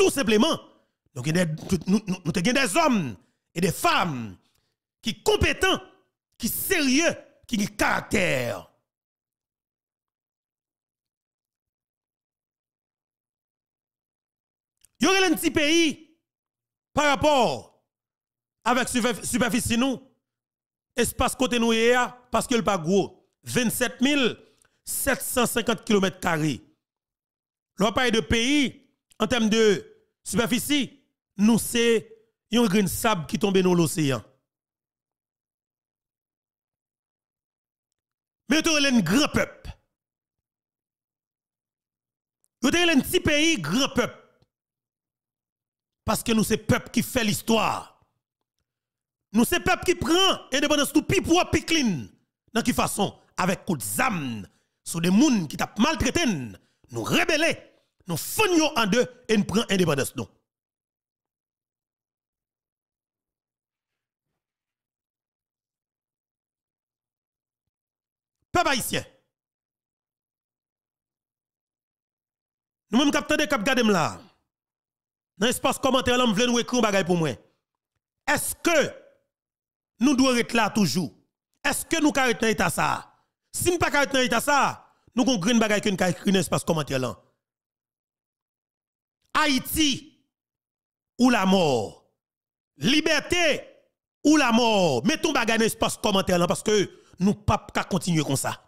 Tout simplement, nous avons des hommes et des femmes qui sont compétents, qui sont sérieux, qui ont caractère. Il y a un petit pays par rapport avec superficie nous, espace côté nous parce que le pas gros. 27 750 km. L'on parle de pays en termes de Superficie, nous c'est un grain de sable qui tombe dans l'océan. Mais nous sommes un grand peuple. Nous sommes un petit pays, grand peuple. Parce que nous, c'est peuple qui fait l'histoire. Nous, c'est peuple qui prend indépendance tout pi pour pi clean. Dans qui façon? Avec coup de zam. Sur des gens qui t'a maltraité. Nous rebeller nous faisons en deux et nous prenons indépendance. Non. Peuple haïtien, nous même capteurs de cap gadem là, dans l'espace commentaire, nous voulons nous écrire un bagage pour moi. Est-ce que nous devons être là toujours? Est-ce que nous carrément dans l'état ça? Si nous ne pas dans l'état ça, nous avons une bagage que nous écrire dans l'espace commentaire là. Haïti ou la mort. Liberté ou la mort. Mettons bagay dans l'espace commentaire parce que nous pas continuer comme ça.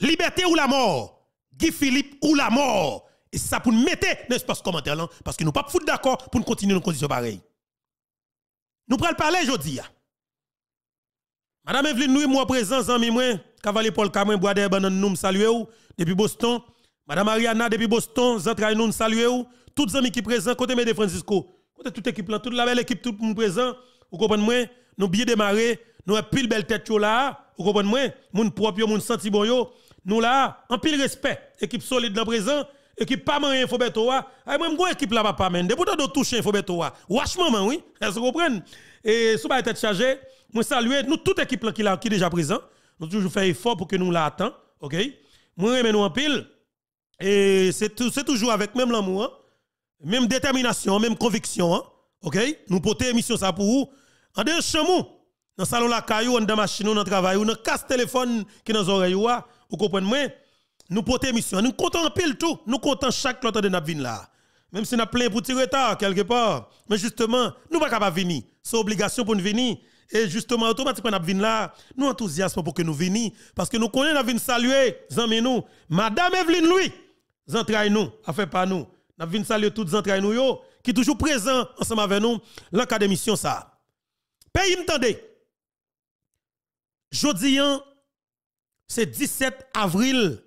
Liberté ou la mort. Guy Philippe ou la mort. Et ça pour nous mettre dans l'espace commentaire parce que nous ne pouvons pas foutre d'accord pour nous continuer dans condition pareille. Nous prenons le parler aujourd'hui. Madame Evelyne, nous, moi, présent, amis, moi, Cavalier Paul Cameron, Bois des nous, saluons, depuis Boston. Madame Ariana, depuis Boston, Zantra nous saluons. Toutes les amis qui présents, côté de Francisco, côté toute l'équipe, toute la belle équipe, tout le monde présent. Vous comprenez, nous bien démarré, nous avons pile belle tête là. Vous comprenez, mon propre, mon senti bon Nous là, en pile respect, équipe solide dans présent. Équipe pas manger info betoa. et moi équipe là papa men. Depuis de toucher info betoa. Wash maman oui. Est-ce que vous comprenez Et sous pas tête chargée, moi saluer nous toute équipe là qui est déjà présent. Nous toujours fait effort pour que nous attendions. OK Moi remet nous en pile. Et c'est toujours avec même l'amour, hein. même détermination, même conviction. Hein. OK? Nous portons émission ça pour vous. En deux chemins, dans le salon la caillou, dans la machine, dans le travail, dans le casse-téléphone qui est dans les vous comprenez Nous portons émission. Nous comptons pile tout. Nous comptons chaque clôture de notre là. Même si nous avons plein pour tirer retard quelque part. Mais justement, nous ne sommes pas capables de venir. C'est obligation pour nous venir. Et justement, automatiquement, nous venons là. Nous enthousiasmons pour que nous venions. Parce que nous connaissons, nous venons saluer, nous. Madame Evelyne Louis. Zantraï nous, afè pas par nous. Nous venons saluer tout entrailles nous yo, qui toujours présent ensemble avec nous, l'académie de mission ça. Pays m'tende. Jodi c'est 17 avril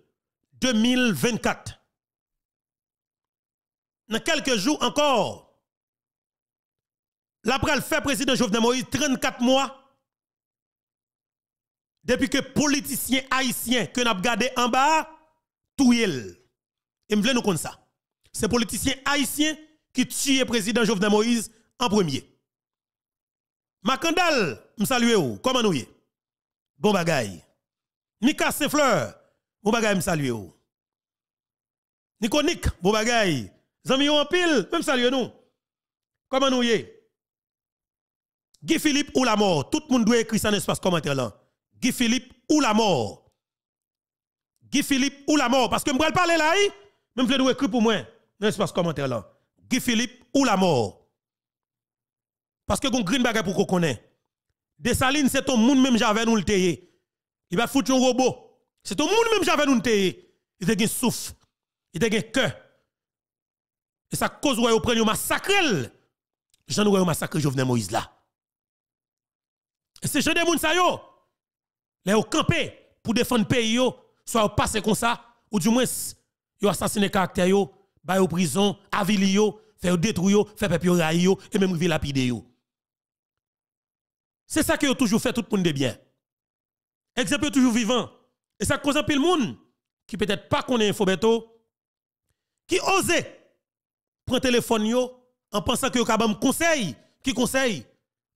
2024. Dans quelques jours encore, l'après le fait président Jovenel Moïse 34 mois depuis que politicien haïtien que n'a gardé en bas tout yel. Et je nous comme ça. C'est politiciens haïtiens qui tue le président Jovenel Moïse en premier. Macandal, je salue vous. Comment nous y Bon bagay. Mika Sefleur, fleur bon bagay, m'salue salue vous. Nikonik, bon bagay. Zami en pile, même salue nous. Comment nous y Guy Philippe ou la mort. Tout le monde doit écrire ça dans l'espace commentaire là. Guy Philippe ou la mort. Guy Philippe ou la mort. Parce que je vais parler là, hein? Même pas écrit pour moi dans l'espace commentaire là. Guy Philippe ou la mort. Parce que gon green bagay pour qu'on connaît. salines c'est ton monde même j'avais nous le té. Il va foutre un robot. C'est ton monde même j'avais nous le tayé. Il a un souffle. Il a un cœur. Et ça cause ouais au un massacre. J'en ouais massacre Jovenel Moïse là. Et c'est genre de monde ça... yo. Les au camper pour défendre le pays yo, soit au passer comme ça ou du moins yo assassiné caractère yo, en prison, avili yo, faire détruire, faire, peuple yo et même la yo. C'est ça que yo toujours fait tout pour monde de bien. Exemple toujours vivant. Et ça cause un pile monde qui peut-être pas connaît info qui osent prendre téléphone yo en pensant que yo ka conseil, qui conseil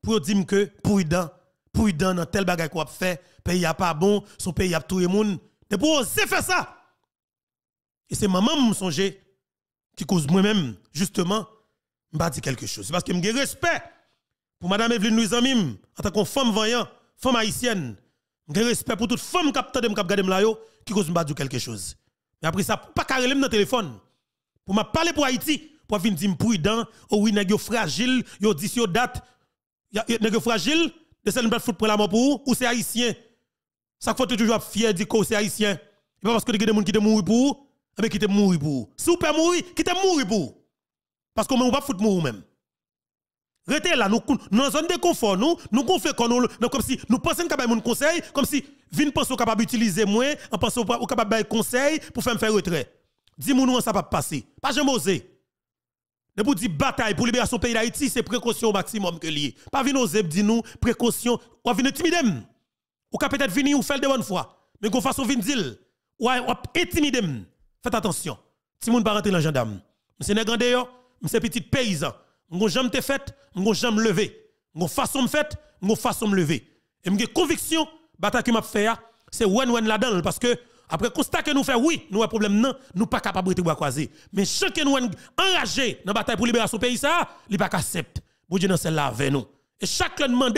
pour dire que prudent, prudent dans tel bagage qu'on a fait, pays a pas bon, son pays a tout le monde. De pour oser faire ça. Et c'est maman me songe qui cause moi-même, justement, m'a dit quelque chose. C'est parce que j'ai respect pour Madame Evelyne Louis Amim, en tant que femme vaillante, femme haïtienne. J'ai respect pour toute femme qui a regardé là qui cause m'a dit quelque chose. Mais après ça, pas carré dans le téléphone. Pour m'a parler pour Haïti, pour venir dire prudent, ou oh oui, fragile, yo dit yo date. Nèg fragile, de celle pas foutre pour la mort pour ou c'est haïtien. Ça faut toujours fier dire que c'est haïtien. Et pas parce que des gens qui te mourir pour mais eh qui te mourir pour. Si vous pouvez mourir, qui te mourir pour. Parce que vous ne pas foutre mourir même Restez là, nous, dans zone de confort, nous, nous confions comme si nous pensons qu'on mon conseil, comme si, vin pensons qu'on capable utiliser moins, en pensant qu'on capable de conseil pour faire un retrait. Dis-moi nous, ça va passer. Pas jamais oser. Ne pour dire bataille pour libérer son pays d'Haïti, c'est précaution au maximum que lié. Pas venir oser, dis nous, précaution, ou venir intimider. Ou peut-être venir ou faire de bonne foi. Mais qu'on façon venir dire, ou intimider. Faites attention. Si vous ne pas rentrer dans gendarme, vous êtes un yo, monsieur petit paysan, m'gon jamais te fait, m'gon jamais levé. Vous façon me fait, vous façon me lever. Et m'gon conviction bataille que m'a fait hein, c'est wen wen là-dedans parce que après constat que nous fait oui, nous avons problème non, nous pas capables de vous croiser. Mais chacun nous enragé dans la bataille pour libérer libération pays ça, il pas accepte. Vous Dieu dans celle-là avec nous. Et chaque demande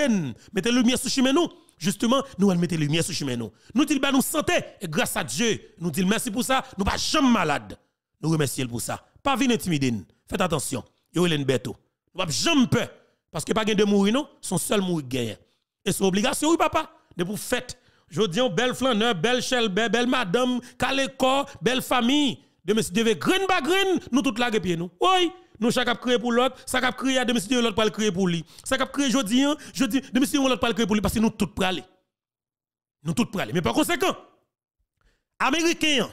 mettez lumière sur chemin nous justement, nous allons mettre la lumière sur le chemin. Nous nous disons, bah, nous santé, et grâce à Dieu, nous disons merci pour ça, nous ne sommes jamais malades. Nous remercions pour ça. Pas venir intimider, faites attention. Nous Beto, nous ne jamais peur, parce que pas de mourir, non, son seul mourir Et son obligation, oui, papa, de pour fête. Je dis, belle flaneur, belle chelbe, belle madame, calé corps, belle famille. De monsieur devait green ba green, nous toute la pied nous. Oui. Nous, chaque créé pour l'autre, ça a créé à demi siècle l'autre pas le créer pour lui. Ça je créé jeudi, jeudi, demi siècle l'autre pas le créer pour lui, parce que nous tous aller, Nous tous aller. Mais par conséquent, Américains,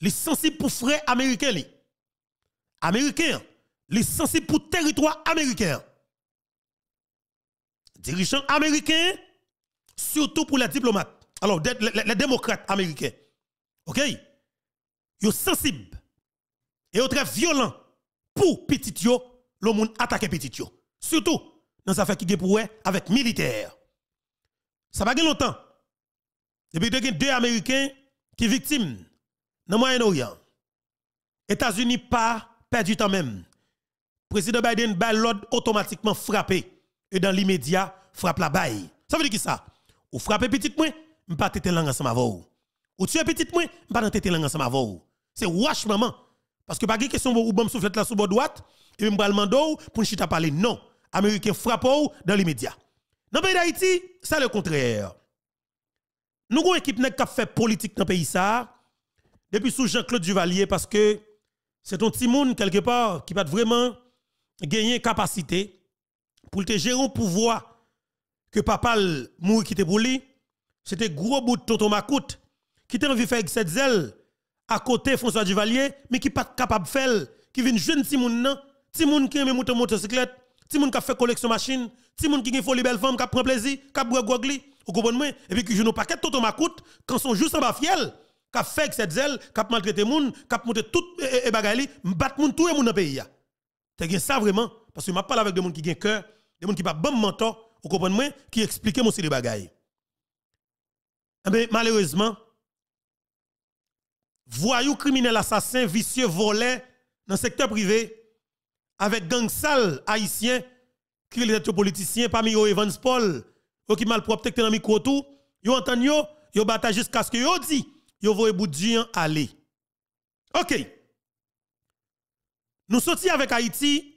les sensibles pour frais américains, Américains, les sensibles pour territoire américain. Dirigeants américains, surtout pour les diplomates. Alors, les, démocrates américains. OK? Ils sont sensibles. Et très violents pour petit le monde attaque petit Surtout dans sa affaires qui pour avec militaires. Ça pas longtemps. Depuis que deux Américains qui sont victimes dans le Moyen-Orient. États-Unis pas perdu tant même. Président Biden l'ordre automatiquement frappé et dans l'immédiat frappe la baille. Ça veut dire qui ça Ou frappez petit moi, m'pas tête langue ensemble avec ou. tuer petit moi, m'pas tête langue ensemble avec C'est wash maman parce que pas de question pour vous souffler la sous votre droite, et même mando pour chita parler. Non. Américain frappent dans les médias. Dans le pays d'Haïti, c'est le contraire. Nous avons une équipe qui a fait politique dans le pays ça. Depuis sous Jean-Claude Duvalier, parce que c'est un petit monde quelque part qui va vraiment gagner capacité pour te gérer un pouvoir que papa mourir qui était pour lui. C'était gros bout de Toto Makout qui t'a envie avec cette zèle à côté François Duvalier, mais qui pas capable de faire, qui vient jeune petit moun nan, petit moun qui aime monter motocyclette, petit moun qui fait collection machine, petit moun qui gagne folie belle femme, qui prend plaisir, qui boit gogli, vous comprenez Et puis qui joue nos paquets toto macoute quand sont juste en bas fiel, qui fait cette zèle, qui maltraite moun, qui monter tout et bagaille, bat moun tout et moun dans pays Tu ça vraiment parce que je parle avec des gens qui gagne cœur, des gens qui pas bon mentor, vous comprenez Qui expliquent aussi les bagailles. Mais eh ben, malheureusement, Voyou criminel, assassin, vicieux, volés dans le secteur privé, avec gang sale haïtien, qui est politicien, parmi eux Evans Paul, qui mal propre dans micro tout, yo entend yo, yo jusqu'à ce que yo dit, yo voye boudjian aller. OK. Nous sortis avec Haïti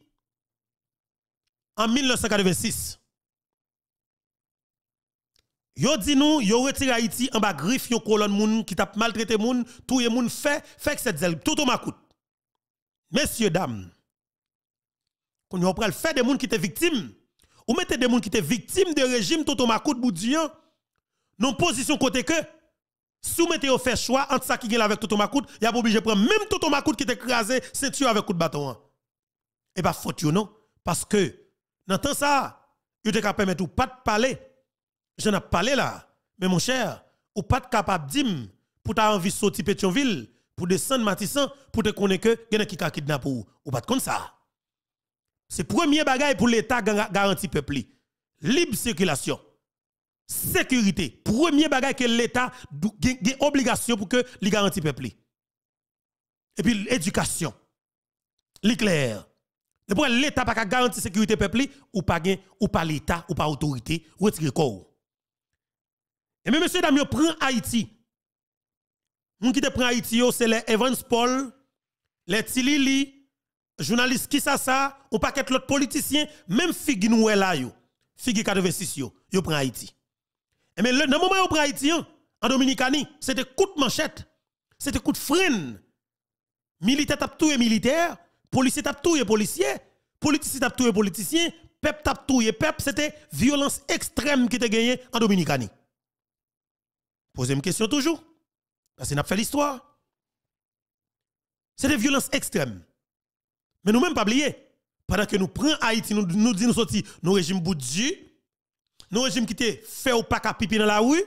en 1986. Yo dit nous, yo retire Haïti en bas griffe yo colonne moun qui t'a maltraité moun, touye moun fait fait que cette zèle tout au Messieurs dames, quand on prend fait des moun qui étaient victimes ou mettez des moun qui étaient victimes de régime tout au macoute boudian non position côté que si vous mettez au fait choix entre ça qui gagne avec Toto Makoud, y a obligé de prendre même tout Toto Makout qui est écrasé cest tu avec coup de bâton. Et pas bah, faute non parce que dans temps ça, il te permettre ou pas de parler j'en ai parlé là. Mais mon cher, ou pas capable d'im pour ta envie de sortir Pétionville, pour descendre Matissan, pour te connaître que a qui a kidnappé ou. Ou pas comme ça. C'est premier bagage pour l'État le peuple. Libre circulation. Sécurité. Premier bagage que l'État a obligation pour que le garantit peuple. Et puis l'éducation. L'éclair. Et pour l'État pas garantir sécurité peuple, ou pas ou l'État, ou pas l'autorité ou retirer corps. Et même monsieur prenez prend Haïti. Moun qui te prend Haïti c'est les Evans Paul, les Tilili, journalistes qui ça ça, ou qu'être l'autre politicien, même figi nous là yo. Figi 86 yo, yo prend Haïti. Et mais le dans moment vous prend Haïti hein, en Dominicanie, c'était coup de manchette, c'était coup de freine. Militaire tap tout et militaire, policier tap tout et policier, politicien tap tout et politicien, peuple tap tout et peuple, c'était violence extrême qui était gagnée en Dominicani. Posez une question toujours. Parce que nous fait l'histoire. C'est des violences extrêmes. Mais nous-mêmes, pas oublier. Pendant que nous prenons Haïti, nous, disons nous sortir nos régimes bouddhistes, nos régimes qui étaient fait ou pas pipi dans la rue,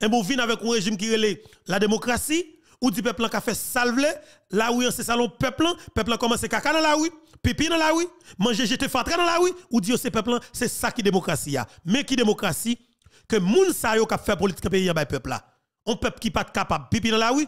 et nous venons avec un régime qui relève la démocratie, ou du peuple qui a fait salver, la rue, c'est salon peuple, peuple a commencé caca dans la rue, pipi dans la rue, manger jeter fatra dans la rue, ou dit c'est peuple, c'est ça qui démocratie Mais qui démocratie, que moun sa yo qui fait politique pays bay peuple là. On peuple qui pas capable pipi dans la rue.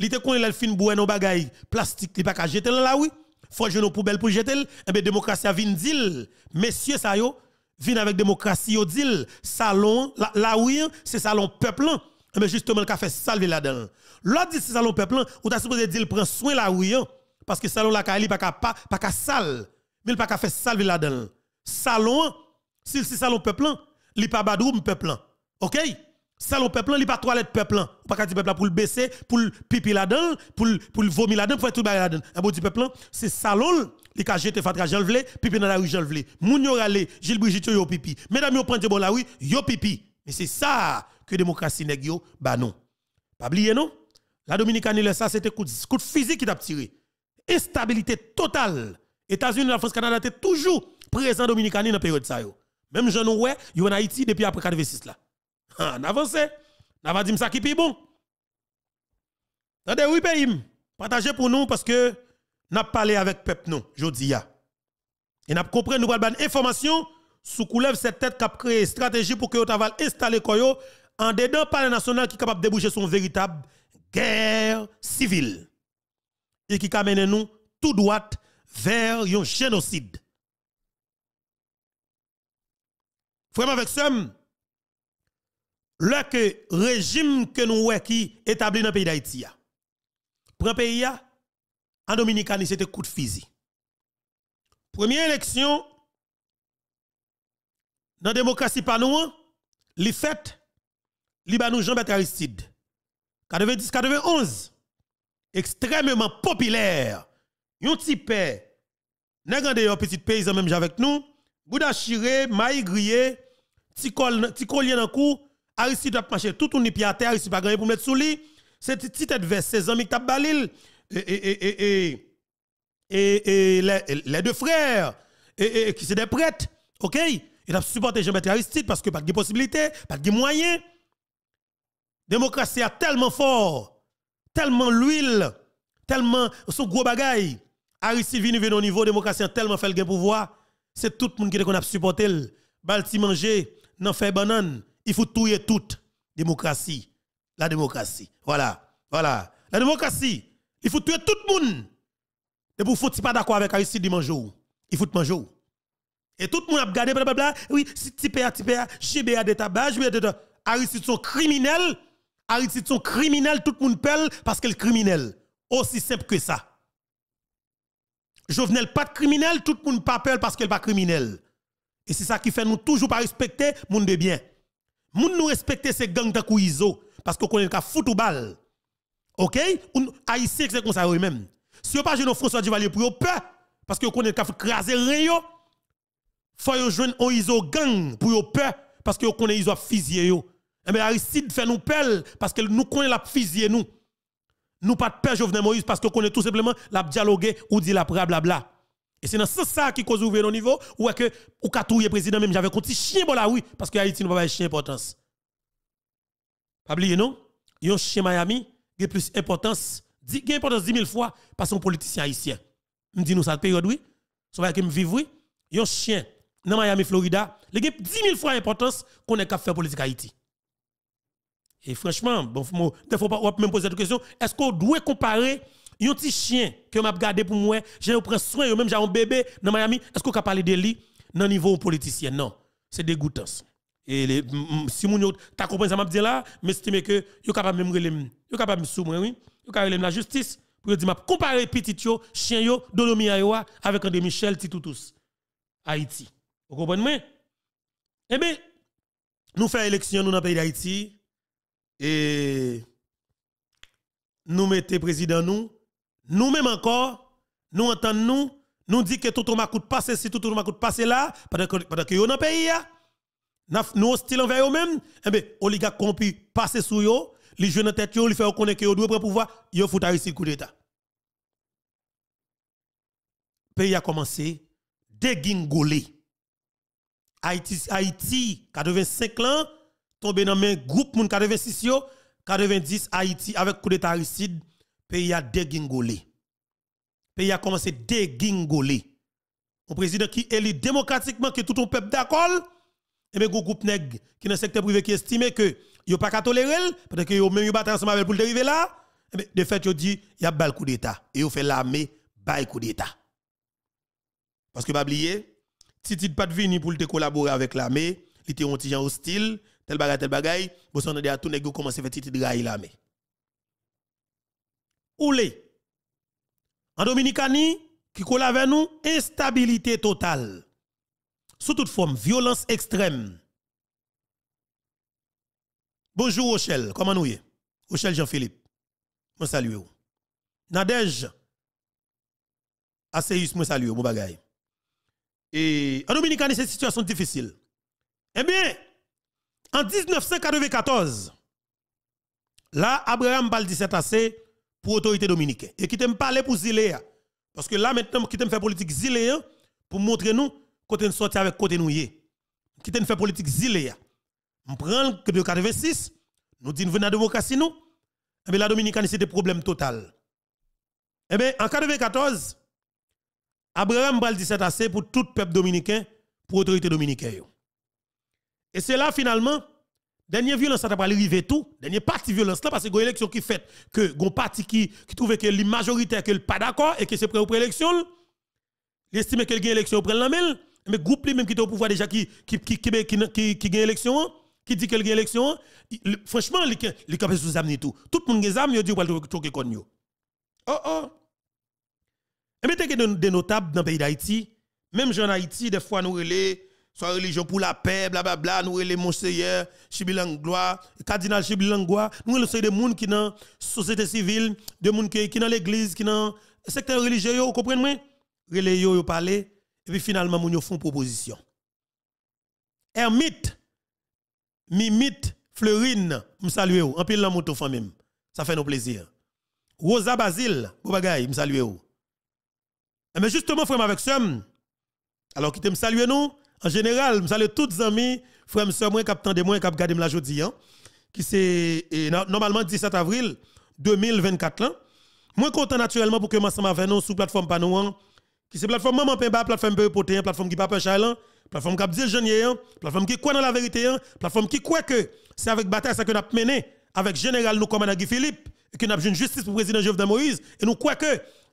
Li te konn le fin boue nos bagay plastique li pas ka jeter dans la rue. Faut jeter nos poubelles pour jeter et eh ben démocratie a vinn deal. Messieurs sa yo vinn avec démocratie au deal. Salon la, la rue c'est salon peuple Mais eh ben, justement le fè salve la dedans L'autre dit c'est salon peuple ou ta supposé dire prend soin la rue parce que salon la kali pas ka pas pa ka sale. Mais il pas ka fè salver la dedans Salon si c'est salon peuple li pas badroum peuple OK Salon peuple li pas toilette peuple Pas ka peuple pour le baisser, pour le pipi là-dedans, pour le vomir là-dedans, pour être tout là-dedans. Un bon dit peuple, c'est salon li ka jeter fatra j'enlève-les, pipi dans la rue j'enlève-les. Moun yo rale, Gilles Brigitte yo pipi. Mesdames yo prendre bon la rue, yo pipi. Mais c'est ça que démocratie nèg yo bah non. Pas oublier non La Dominicaine ça c'était coup coup physique qui t'a tiré. Instabilité totale. États-Unis, la France, Canada étaient toujours présents Dominicani dans la période ça yo. Même jeune ouais, yo en Haïti depuis après 46 là. avance. On va dire ça qui pi bon. Tade oui pays, partagez pour nous parce que n'a parlé avec peuple nous jodi a. Et n'a compris nous ban information sous couleur cette tête qui a créé stratégie pour que yo taval installer koyo en dedans par national qui capable de déboucher son véritable guerre civile et qui mené nous tout droit vers un génocide. Frère, avec ça, le régime que nous avons établi dans le pays d'Haïti, prend pays en Dominicane c'était coup de fusil. Première élection, dans la démocratie pas nous, les fêtes, Jean-Baptiste Aristide. 90-91, extrêmement populaire. Yon petit nèg un petit paysan même avec nous, Bouda Chiré, ti collier en cou, Aristide a marché tout le pi a terre, Aristide pas gagner pour mettre sous lui. C'est petite tête vers 16 ans, tap Balil. Et, et, et, et, et, les, deux frères, et, qui se des prêtres, ok? Il a supporté Jean-Bertrand Aristide parce que pas de possibilité, pas de moyens. Démocratie a tellement fort, tellement l'huile, tellement son gros bagaille. Aristide vient venir au niveau, démocratie a tellement fait le pouvoir. C'est tout le monde qui a supporté. Balti manger, non fait banane, il faut tuer toute démocratie. La démocratie. Voilà. Voilà. La démocratie, il faut tuer tout le monde. Et pour faut pas d'accord avec Aristide manger. Il faut manger. Et tout le monde a regardé blablabla, oui, si tipea tipea, GBA de tabac, j'ai de tabac. Aristide sont criminels. Aristide sont criminels, tout le monde pèle parce qu'elle est criminel. Aussi simple que ça. Jovenel pas de criminel, tout le monde pas peur parce qu'elle pas criminel. Et c'est ça qui fait nous toujours pas respecter monde de bien. Moun nous respecter ces gangs de Iso parce qu'on connaît le foot ou balle. OK Haïtien c'est comme ça eux même. Si vous pas jeune François Duvalier pour peur parce que connaît le foot craser rien faut joindre un Iso gang pour peur parce que connaît Iso fisier yo. Et eh Mais ben, Aristide fait nous peur parce que nous connaît la fisier nous. Nous pas de peur Jovenel Moïse parce qu'on connaît tout simplement la dialoguer ou dit la bla. Et c'est dans ce ça qui cause ouvrir au niveau ou est que ou ka le président même j'avais conti chien bon là oui parce que Haïti n'a pas chien importance. Pas oublier non, Yon chien Miami qui plus importance, qui importance 10 000 fois par son politicien haïtien. Me dit nous ça période oui. Ça va que me vivre oui, un chien dans Miami Florida, il a 10 000 fois importance qu'on est capable faire politique Haïti. Et franchement, bon, il pas pas même poser cette question est-ce qu'on doit comparer Yon petit chien que m'a gardé pour moi, j'ai pris soin, yo même j'ai un bébé dans Miami, est-ce qu'on peut parler de lui dans niveau politicien Non, c'est dégoûtant. Et si vous t'as compris ça m'a dit là, mais c'est que yo capable même relem, yo capable vous oui, yo capable la justice pour dire m'a comparer petit yo, chien yo, Dolomia Ayoa avec André Michel tout. Haïti. Vous comprenez Eh bien, nous faisons élection nous dans le pays d'Haïti et nous mettons président nous nous-mêmes encore, nous entendons nous, nous dit que tout le monde coûte passer si tout le monde coûte passer là, pendant que nous que dans pays nous hostile envers eux-mêmes, eh bien, oligarque pu passer sous eux, les jeunes en tête, ils font reconnaître qu'ils doivent pouvoir, ils foutent à le coup d'état. Pays a commencé dégingolé. Haïti, Haïti 85 ans, tombé dans même groupe 86 yo, 90 Haïti avec coup d'état Aristide pays a dégingolé. Pays a commencé à dégingoler. Un président qui élit démocratiquement, que tout un peuple d'accord, et eh bien, un groupe nègre qui dans le secteur privé qui estime que a pas qu'à tolérer, parce que yo même yo bataille ensemble pour le dériver là, eh de fait yo dit, y a bal coup d'état. Et yo fait l'armée, bal coup d'état. Parce que pas oublier, Titi pas de vini pour te collaborer avec l'armée, il était un petit hostile, tel bagay, tel bagay, bon, on a dit à tout nègre commencer à faire Titi de l'armée oulé. En Dominicanie, qui colle avec nous, instabilité totale. Sous toute forme, violence extrême. Bonjour Rochelle, comment nous y est? Rochelle Jean-Philippe, moi salue vous. Nadège, Aseus, moi salue vous, bagay. Et en Dominicanie, c'est une situation difficile. Eh bien, en 1994, là, Abraham Bal 17 pour l'autorité dominicaine. Et qui t'aime parler pour Zilea... Parce que là maintenant, qui t'aime faire politique Zilea... pour montrer nous côté nous sorti avec côté nous Qui t'aime faire politique Ziléa. On prend que de 86, nous dit nous venons à la démocratie nous. Eh bien, la Dominicaine, c'est des problèmes total. Eh bien, en 94, Abraham Bal 17 assez pour tout peuple dominicain, pour l'autorité dominicaine. Et c'est là finalement, Dernière violence, ça t'a pas arrivé tout. Dernière partie violence là, parce que y élection qui fait que les parti qui, qui que la majorité que pas d'accord et que c'est prêt pré élection. Il estime que l'élection élection prend la main mais groupe lui même qui est au pouvoir déjà qui qui qui qui qui gagne élection, qui dit qu'elle gagne élection, franchement, les capes sous amener tout. Tout le monde gagne âme, il dit pour pas de Oh oh. Et mettez que des notables dans le pays d'Haïti, même en Haïti, des fois nous relais soit religion pour la paix, blablabla, nous les monseigneurs, Chibilanglois, cardinal Chibilanglois, nous le des gens qui dans la société civile, des gens qui dans l'église, qui dans secteur religieux, vous comprenez Relé, yo parlez et puis finalement nous yo font proposition. Hermite Mimite Fleurine, me salue en pile moto moto, Ça fait nos plaisir. Rosa Basile, vous salue eh, Mais justement frère avec ça alors qui te me nous en général, je salue tous les amis, frères hein, et sœurs, qui ont de moi, qui ont gardé la journée, qui c'est normalement 17 avril 2024. Là. Moi, content naturellement pour que je m'assemble avec nous sur la plateforme Panouan, hein, qui c'est plateforme Maman Pemba, plateforme Peu Poté, hein, plateforme qui Papa Chalan, plateforme qui dit plateforme qui croit dans la vérité, plateforme qui croit que c'est avec bataille ça que nous avons mené, avec Général nous comme Philippe, que nous avons une justice pour le président Jovenel Moïse, et nous croit que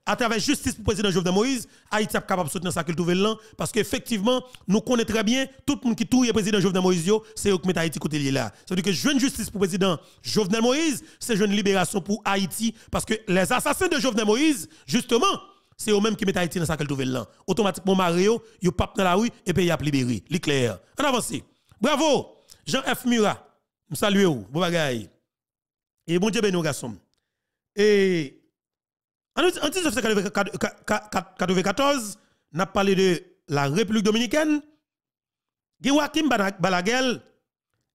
à travers justice pour le président Jovenel Moïse, Haïti est capable de soutenir sa culture là parce qu'effectivement, nous connaissons très bien tout le monde qui touille le président Jovenel Moïse, c'est eux qui mettent Haïti côté là. C'est-à-dire que jeune justice pour le président Jovenel Moïse, c'est jeune libération pour Haïti parce que les assassins de Jovenel Moïse, justement, c'est eux-mêmes qui mettent Haïti dans sa culture là. Automatiquement, Mario, ils pape dans la rue et pays a libéré. L'éclair. On avance. Bravo, Jean-F. Murat. Je salue vous. Bon bagaille. Et bon Dieu, ben nous, Et en 1994, on a parlé de la République dominicaine. Joaquim Balaguel,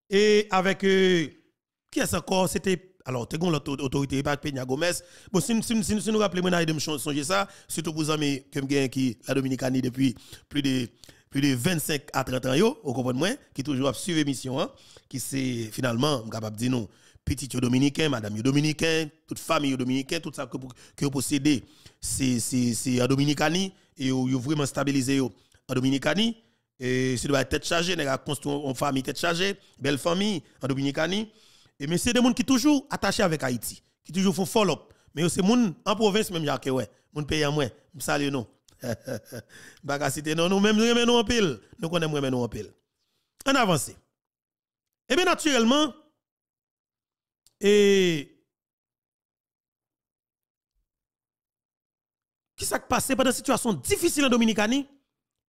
et avec qui est-ce encore C'était alors, tu l'autorité l'autorité, pas Peña Gomez. Bon, si, si, si, si nous rappelons, me songer ça, surtout pour les amis qui la Dominicanie depuis plus de, plus de 25 à 30 ans, vous comprenez, qui toujours suivent l'émission, qui c'est finalement, je capable de dire nous, petit dominicain, madame dominicain, toute famille dominicain, tout ça que que possédez, c'est c'est c'est en Dominicanie et vous vraiment stabilisé en Dominicanie et c'est de tête chargée, pas construire une famille tête chargée, belle famille en Dominicanie et mais c'est des gens qui toujours attaché avec Haïti, qui toujours font follow up. Mais c'est gens en province même Jacques ouais, moun pays à moi, salut non. Baga non nous même nous en pile, nous connaissons nous en pile. En avance. Et eh bien naturellement et qui s'est passé pendant une situation difficile en Dominicanie?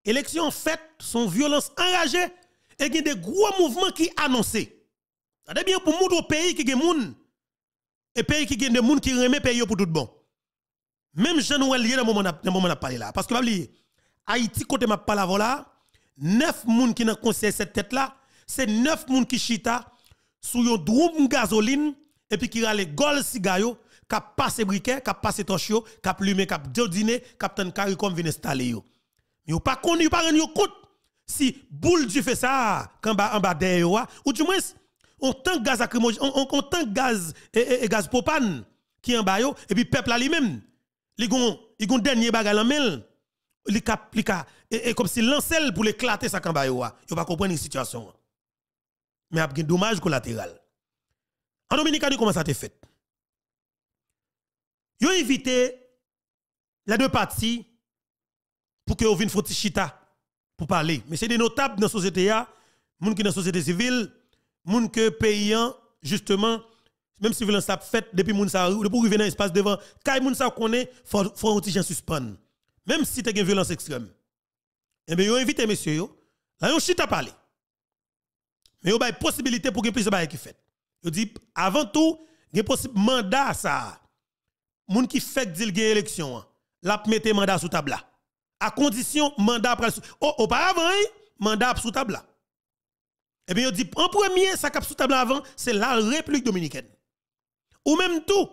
Élections faites, sont violence enragées et il y a des gros mouvements qui annoncent. C'est bien pour montrer au pays qui des moun et pays qui ont des gens qui remet pays pour tout bon. Même Jean Noël lié dans moment dans moment où parlé là parce que pas Haïti côté m'a parlé là, 9 gens qui ont conseillé cette tête là, c'est 9 gens qui chita sous yon drum gazoline, et puis qui rale gol cigayo kap passe briquet kap passe tochio kap lume kap dodine kap ten cari comme vin installer yo mais ou pas pa pas un compte si boule du fait ça en bas en bas ou du moins on tank gaz acrymogène on, on, tank gaz et, et, gaz propane qui en bas yo et puis peuple lui-même li gon li gon dernier bagage en mel, li cap et, comme si l'ancel pour éclater ça kamba yo pa pas comprendre la situation mais a un dommage collatéral. En Dominicanie, comment ça été fait? ont invité les deux parties pour que vous un foutre chita pour parler. Mais c'est des notables dans la société, gens qui dans la société civile, gens sont payant, justement, même si vous l'avez faite depuis moun sa rue, venir dans l'espace devant, quand moun sa connaît, faut faut un petit suspendre. Même si vous avez une violence extrême. Eh bien, vous invité monsieur, là, vous chita parler. Mais il y a une possibilité pour que plus de choses qui fait. Je dis, avant tout, il y a possible mandat ça. Moun qui fait l'élection, y élection, la mette mandat sous table À condition, mandat après sous. Oh, auparavant, oh, hein, mandat sous table Eh bien, je dit, en premier, ça cap sous table avant, c'est la République dominicaine. Ou même tout,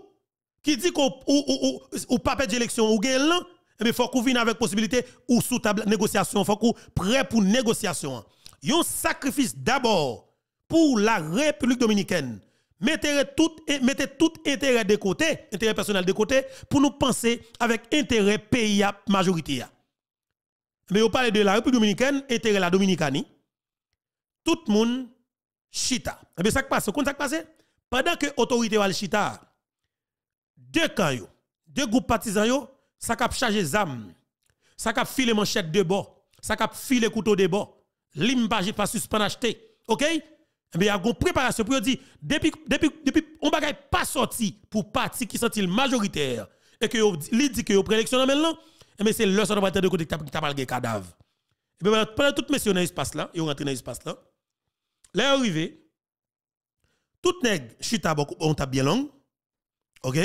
qui dit qu'on ou, papier d'élection ou gagne l'an, eh bien, faut qu'on vienne avec possibilité ou sous table négociation, faut qu'on prêt pour négociation. Hein. Yon sacrifice d'abord pour la République dominicaine. Mettez tout, intérêt de côté, intérêt personnel de côté, pour nous penser avec intérêt pays à majorité. Mais vous parlez de la République dominicaine, intérêt la Dominicanie. Tout le monde chita. Et eh bien, ça passe. Comment ça passe? Pendant que l'autorité va chita, deux camps, deux groupes partisans, ça cap les âmes, ça cap filer manchette de bord, ça cap filer couteau de bord, l'imbage pas suspend acheté OK Mais eh il y a une préparation pour dire depuis depuis depuis on bagaille pas sorti pour partie qui sont-ils majoritaires et que il dit que préélection maintenant mais eh c'est le sort de côté qui t'a eh pas le cadavre. Et bien, pendant toute mission dans l'espace là, ils rentrent dans l'espace là. Là arrivé tout nèg chita on tape bien long. OK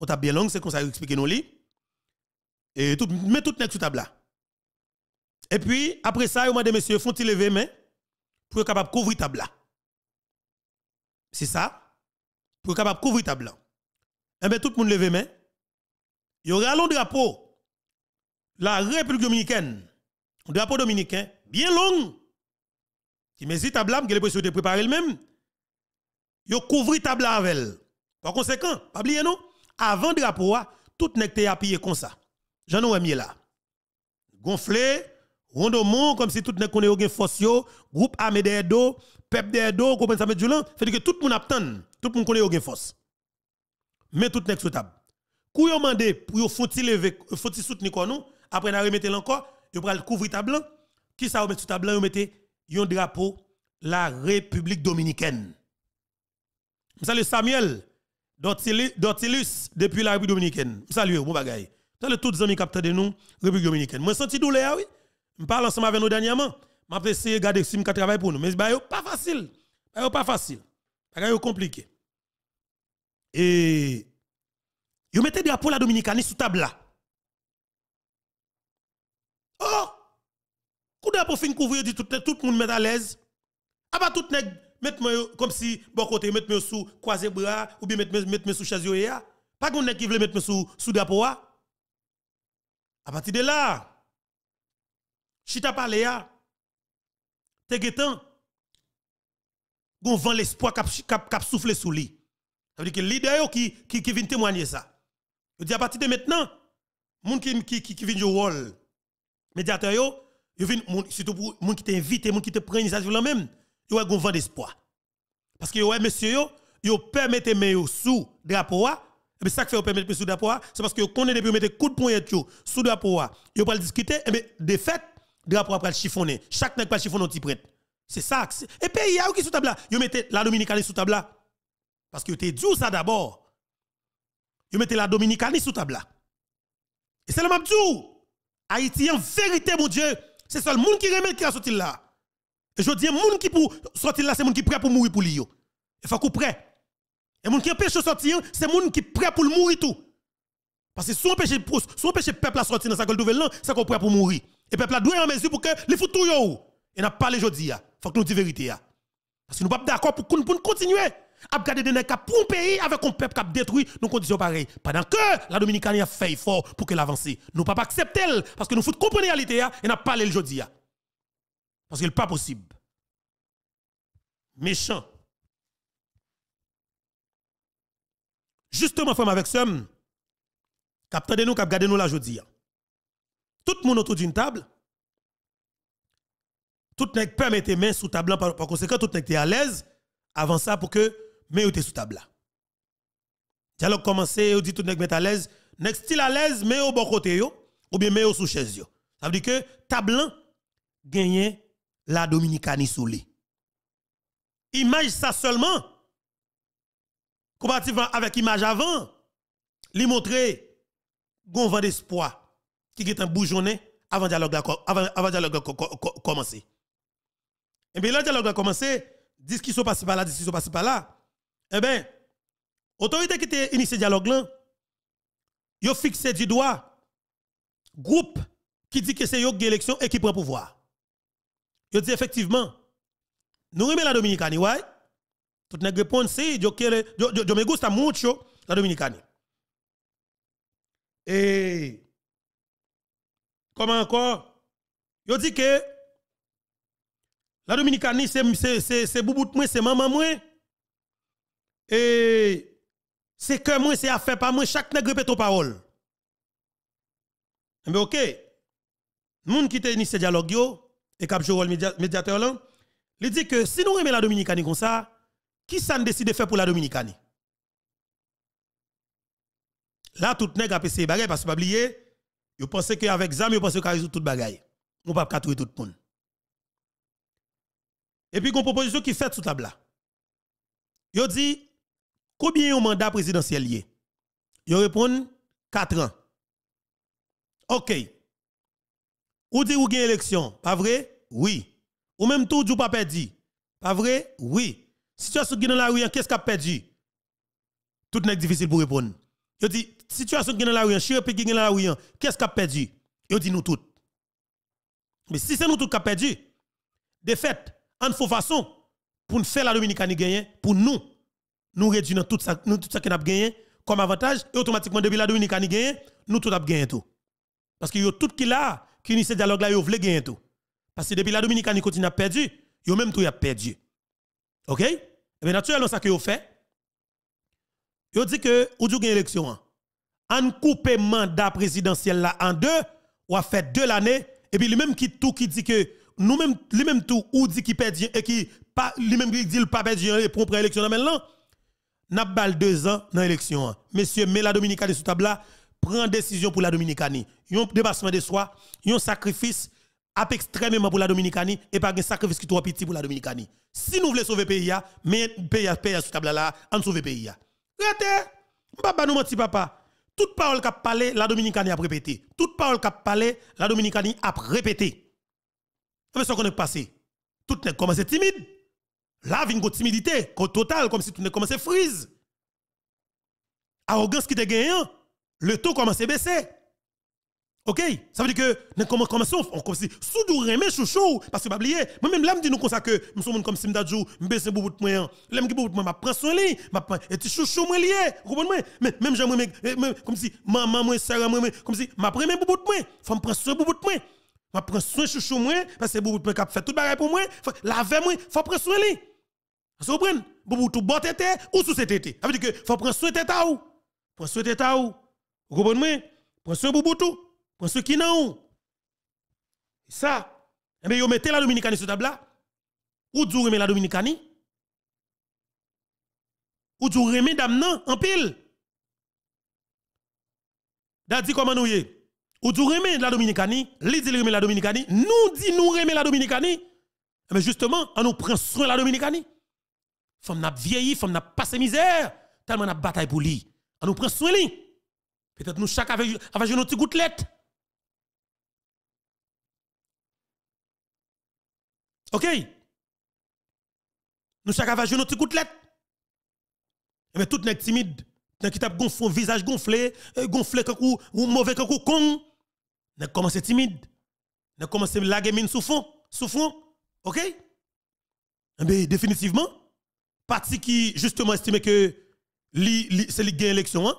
On tape bien long, c'est comme ça expliquer nous li. Et tout mais tout nèg sur table là. Et puis, après ça, il des messieurs monsieur, font levé lever main pour être capable de couvrir table C'est ça? Pour être capable de couvrir table Eh bien, tout le monde lever main. Il y aura un drapeau, la République dominicaine, un drapeau dominicain, bien long, qui met table là, qui est de préparer le même. Il la table avec elle. Par conséquent, pas oublier non, avant le drapeau, tout n'est pas appuyé comme ça. J'en ai mis là. Gonflé, Rondomont, comme si tout le monde connaît une force, groupe armé de Edo, peuple des dos, comprenez ça, mais c'est-à-dire que tout le monde attend, tout le monde connaît une force. Mais tout le monde est table. Quand vous demandez pour faut-il lever, faut nous, après vous remettez l'encore, vous prenez le couvrir table, qui ça vous mettez sur table, vous mettez un drapeau, la République dominicaine. Salut Samuel Dortilus depuis la République dominicaine. Salut, salue, bon bagaille. Je salue tous les amis capteurs de nous, République dominicaine. Moi, senti douleur, oui. Je parle ensemble avec nous dernièrement. Je vais essayer de garder si qui travaille pour nous. Mais ce n'est pas facile. Ce pas facile. C'est compliqué. Et vous mettez des la sur sous table là. Oh! Kou de pour fin couvrir dit tout, tout le monde met à l'aise. Ah bah tout nèg monde comme si bon côté mettre me sous croiser bras ou bien mettre mettre sous chaise Pas qu'on nèg qui veut mettre mes sous sous drapeau. À partir de là, Chita parlé à, te getan, gon vent l'espoir cap cap cap souffler sous lui. Ça veut dire que leader qui qui qui vient témoigner ça. Je dis à partir de maintenant, moun qui qui qui vient jouer rôle médiateur yo, yo moun, surtout pour moun qui t'invite, moun qui te prend initiative là même, yo a gon vent d'espoir. Parce que ouais monsieur yo, yo permettre mais yo sous drapeau et eh ça qui fait permettre sous drapeau, c'est parce que connaît depuis mettre coup de poing sous drapeau, yo pas discuter et eh de fait drapeau après le chiffonné. Chaque nègre pas chiffonné t'y prête C'est ça. Et pays qui sous table là, yo mettez la dominicanie sous table là. Parce que était dur ça d'abord. Yo mette la dominicanie sous table là. Et c'est le même jour. Haïti en vérité mon Dieu, c'est seul monde qui remet qui a sorti là. Et je dis monde qui pour sortir là, c'est monde qui prêt pour mourir pour lui. Il faut qu'on prêt. Et monde qui empêche de sortir, c'est monde qui prêt pour mourir tout. Parce que si on empêche le peuple à sortir dans sa gueule nouvelle, c'est qu'on prêt pour mourir. Et peuple a doué en mesure pour que les foutent tout yon. Et n'a pas les jodi Il Faut que nous disions vérité Parce que nous pas d'accord pour continuer à garder des nègres pour un pays avec un peuple qui a détruit nos conditions pareilles. Pendant que la Dominicanie a fait fort pour qu'elle avance. Nous pas accepter parce que nous faut comprendre la réalité et n'a pas le jodi Parce que n'est pas possible. Méchant. Justement, femme avec somme. cap nous, cap nous la jodi tout le monde autour d'une table, tout le monde permettait main sous table, par, conséquent, tout le monde est à l'aise avant ça pour que main était sous table. Dialogue commencé, on dit tout le monde à l'aise, next style à l'aise, mais au bon côté, ou bien mais au sous chaise. Ça veut dire que tablan gagne la Dominicanie sous lui. Image ça seulement, comparativement avec image avant, lui montrer gon vent d'espoir qui est en bougeonné avant le dialogue avant, avant dialogue commencer. Et eh bien, le dialogue a commencé, discussion passe par là, discussion passe par là. Eh bien, autorité qui était initié dialogue là, yo fixé du doigt groupe qui dit que c'est eux et qui prend pouvoir. Ils dit effectivement, nous remet la Dominicanie, ouais. Tout le monde si, yo que yo, me gusta mucho la Dominicanie. Et Comment encore Yo dit que la Dominicanie, c'est boubout c'est maman Et c'est que moi, c'est affaire pas moi, chaque nègre répète parole. Mais eh ok, moun qui te ce dialogue yo, et cap le médiateur là, il dit que si nous aimons la Dominicanie comme ça, qui s'en décide de faire pour la Dominicanie? Là, tout nègre a passé bagay parce que pas oublier, vous pensez qu'avec ZAM, vous pensez vous résout tout le bagaille. On ne peut pas tout le monde. Et puis, une proposition qui fait sous table là. Vous dit, combien de mandat présidentiel lié? Yo répond 4 ans. OK. Ou dit ou gagne élection, pas vrai? Oui. Ou même tout du pas perdu. Pas vrai? Oui. Si tu as dans la rue, hein, qu'est-ce qu'a perdu? Tout n'est difficile pour répondre. Je dit, situation qui est la rue, qui est dans la rue, qu'est-ce qui a perdu Yo dit nous tous. Mais si c'est nous tous qui a perdu, de fait, en faux façon, pour faire la Dominicaine gagner, pour nous, nous réduire tout ça, nous tout ça qui a gagné comme avantage, et automatiquement, depuis la Dominicaine gagner, nous tout a gagné tout. Parce que yo tout qui là, qui nous ce dialogue là, yo voulait gagner tout. Parce que depuis la Dominicaine continue à perdre, yo même tout a perdu. OK? Et eh bien naturellement ça que yo fait. Yo dit que ou du gagne élection. Hein? en couper mandat présidentiel là en deux, ou a fait deux l'année, et puis lui-même qui tout qui dit que nous lui-même tout, ou dit qui perd, et qui pas, lui-même qui dit le pas perdre pour prendre l'élection maintenant, n'a pas deux ans dans l'élection. Monsieur, met la Dominicanie sous table là, prend décision pour la Dominicanie. Yon dépassement de soi, yon sacrifice, ap extrêmement pour la Dominicanie, et pas un sacrifice qui trop petit pour la Dominicanie. Si nous voulons sauver le pays, mais pays, pays sous table là, en sauver le pays. Rete, papa nous menti papa toute parole qu'a parlé, la Dominicanie a répété. Toute parole qu'a parlé, la Dominicanie a répété. Mais ce qu'on est passé, tout n'est commencé timide. Là, il y a une timidité, totale, comme si tout n'est commencé frise. Arrogance qui te gagné, le taux commence à baisser. OK Ça veut dire que comment sauf on commence, sous dou remet chouchou, parce que pas oublier, moi-même là, me dit nous comme ça que, nous sommes comme Simdadjou, je baisse beaucoup de moyens, L'homme qui beaucoup de moyens, ma soin ma m'a et tu chouchou, moi lié, vous moi Mais même j'aimerais, comme si, maman, moi, sœur, moi, comme si, m'a prends beaucoup de moi faut me prendre soin beaucoup de moyens, ma prend soin chouchou, moi, parce que beaucoup de moi qui fait tout bagarre pour moi, laver moi, faut prendre soin ça Vous comprenez Boubou tout bon tété ou sous cet été. Ça veut dire que faut prendre soin tété ou. Prends soin tété ou. Vous moi Prends soin boubou tout. Pour ceux qui n'ont ça, mais eh bien, vous mettez la Dominicanie sur table là. Ou vous remet la Dominicanie. Ou vous remet d'amener nan, en pile. Dadi comment nous y Ou vous remet la Dominicanie. Li de remet la Dominicanie. Nous dis nous remet la Dominicanie. Mais eh justement, on nous prend soin de la Dominicanie. Femme n'a vieilli, femme n'a passé misère. Tellement n'a bataille pour lui. On nous prend soin lui. Peut-être nous chaque avec, avec nos petites OK Nous sommes capables notre gouttelette. Mais eh tout n'est timide, tant qu'il tape gonflé, visage gonflé, euh, gonflé ou mauvais kakou con. Nous commencé timide. Nous commencé laguer mine sous fond, sous fond. OK Mais eh définitivement, parti qui justement estime que c'est lui gagné l'élection. Hein?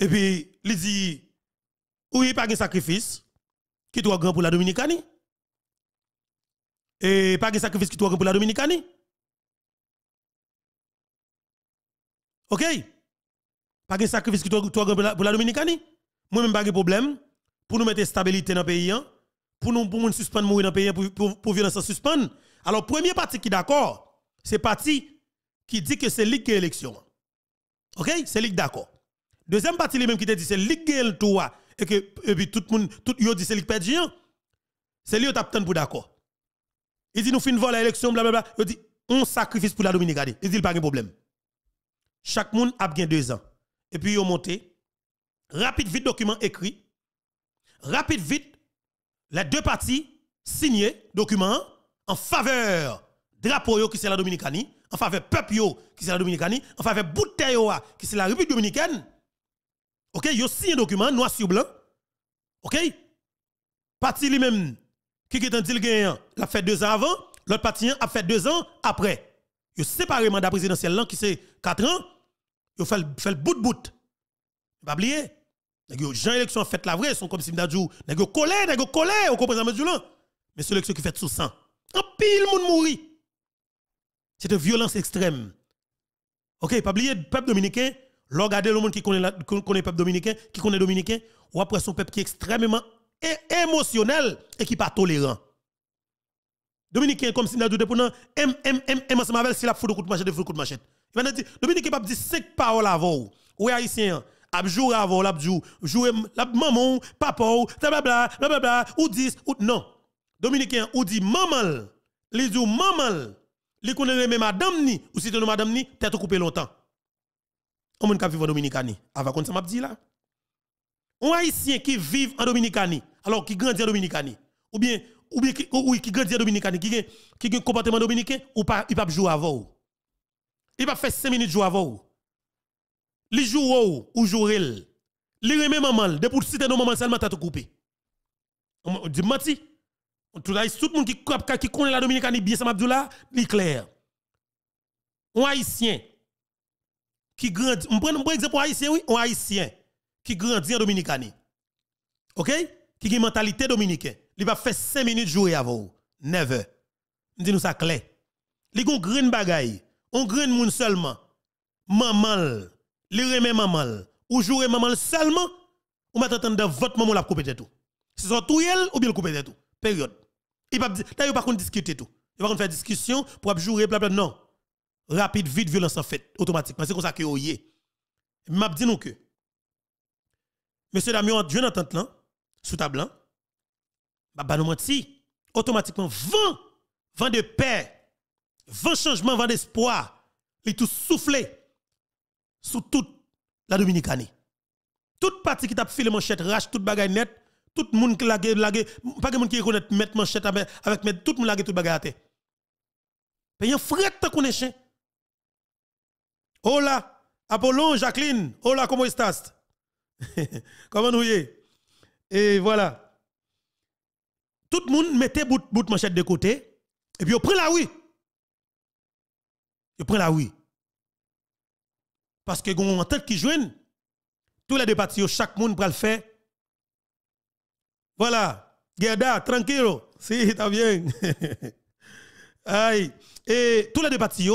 Et eh puis, il dit, oui, pas de sacrifice, qui doit grand pour la Dominicanie. Et pas de sacrifice qui doit pour la Dominicanie. Ok? Pas de sacrifice qui doit pour la, pour la Dominicanie. Moi-même, pas de problème. Pour nous mettre stabilité dans le pays, hein. pour nous, pour suspendre mourir dans le pays, pour, pour, violence suspendre. Alors, premier parti qui est d'accord, c'est parti qui dit que c'est l'élection. élection. Ok? C'est l'élection d'accord. Deuxième parti, lui-même qui dit dit c'est l'élection qui et que et puis tout le monde, tout que dit c'est l'élection hein. C'est lui qui pour d'accord. Il dit nous fin à l'élection, blablabla. Il dit on sacrifice pour la Dominique. Il dit pas de problème. Chaque monde a bien deux ans. Et puis il monté. Rapide vite document écrit. Rapide vite les deux parties signées document en faveur drapeau qui c'est la Dominicanie, en faveur peuple qui c'est la Dominicanie, en faveur bouteille qui c'est la République dominicaine. OK, ils signé document noir sur blanc. OK Parti lui-même qui est en dit gagnant l'a fait deux ans avant, l'autre parti a fait deux ans après. Yo séparé mandat présidentiel là qui c'est quatre ans, yo fait fait bout bout. Pas oublier. Les gens élection fait la vraie, sont comme si m'dadjou, nèg yo collé, nèg yo collé, on comprend ça là. Mais c'est l'élection qui fait sous sang. En pile monde mourit. C'est une violence extrême. OK, pas oublier peuple dominicain, regardez le monde qui connaît le peuple dominicain, qui connaît dominicain, ou après son peuple qui est extrêmement émotionnel et qui pas tolérant. Dominicain comme si n'a douté pour nous, M, M, M, M, M, avec, c'est la foudre coup de machette, foudre coup de machette. Il va dire, Dominicain pas dit cinq paroles avant. Ou haïtien, ap jour avant, l'ap jour, jouer, maman, papa, blablabla, blablabla, ou 10, ou non. Dominicain, ou dit maman, li dit maman, li connaît même madame ni, ou si tu madame ni, tête coupé longtemps. On m'a vivre Dominicain? Avant qu'on ça m'a dit là. Un haïtien qui vit en Dominicanie, alors qui grandit en Dominicanie, ou bien ou bien qui, ou, qui grandit en Dominicanie, qui qui un comportement dominicain, ou pas il pas jouer avant Il pas faire 5 minutes jouer à vous. Li joue ou ou jouer les remet maman, de pour citer nos mamans seulement t'a tout coupé. On dit menti. Tout le monde qui, qui connaît la Dominicanie bien, Sam Mabdoula, il est clair. Un haïtien qui grandit, on prend un exemple haïtien, oui, un haïtien qui grandit en Dominicanie. OK? Qui a une mentalité dominicaine. Il va faire 5 minutes jouer avant. Never. Dis nous ça clair. Li gon grande bagay. On green monde seulement. Maman. Li remet maman. Ou jouer maman seulement. Ou met attendre votre maman la couper de tout. C'est soit tout ou bien couper de tout. Période. Il va ne d'ailleurs pas discuter tout. Il pas faire discussion pour jouer bla non. Rapide vite violence en fait automatiquement. C'est comme ça que vous M'a dit nous que Monsieur Damien, Dieu n'entend là, hein, sous table hein. blanc, bah, nous menti, automatiquement, vent, vent de paix, vent changement, vent d'espoir, il tout soufflé sous toute la Dominicanie. Toute partie qui t'a filé manchette rache, toute bagaille net, tout le monde qui l'a pas le monde qui connaît mettre manchette avec, mais tout le monde l'a tout bagaille à terre. Payant fret tant qu'on est chien. Hola, Apollon, Jacqueline, hola, comment est-ce que Comment nous y Et voilà. Tout le monde mettait bout, de manchette de côté. Et puis, on prend la oui. On prend la oui. Parce que, on entend qui joue, Tous les deux partis chaque monde va le faire. Voilà. Gerda, tranquille. Si, t'as bien. Aïe. Et tous les deux partis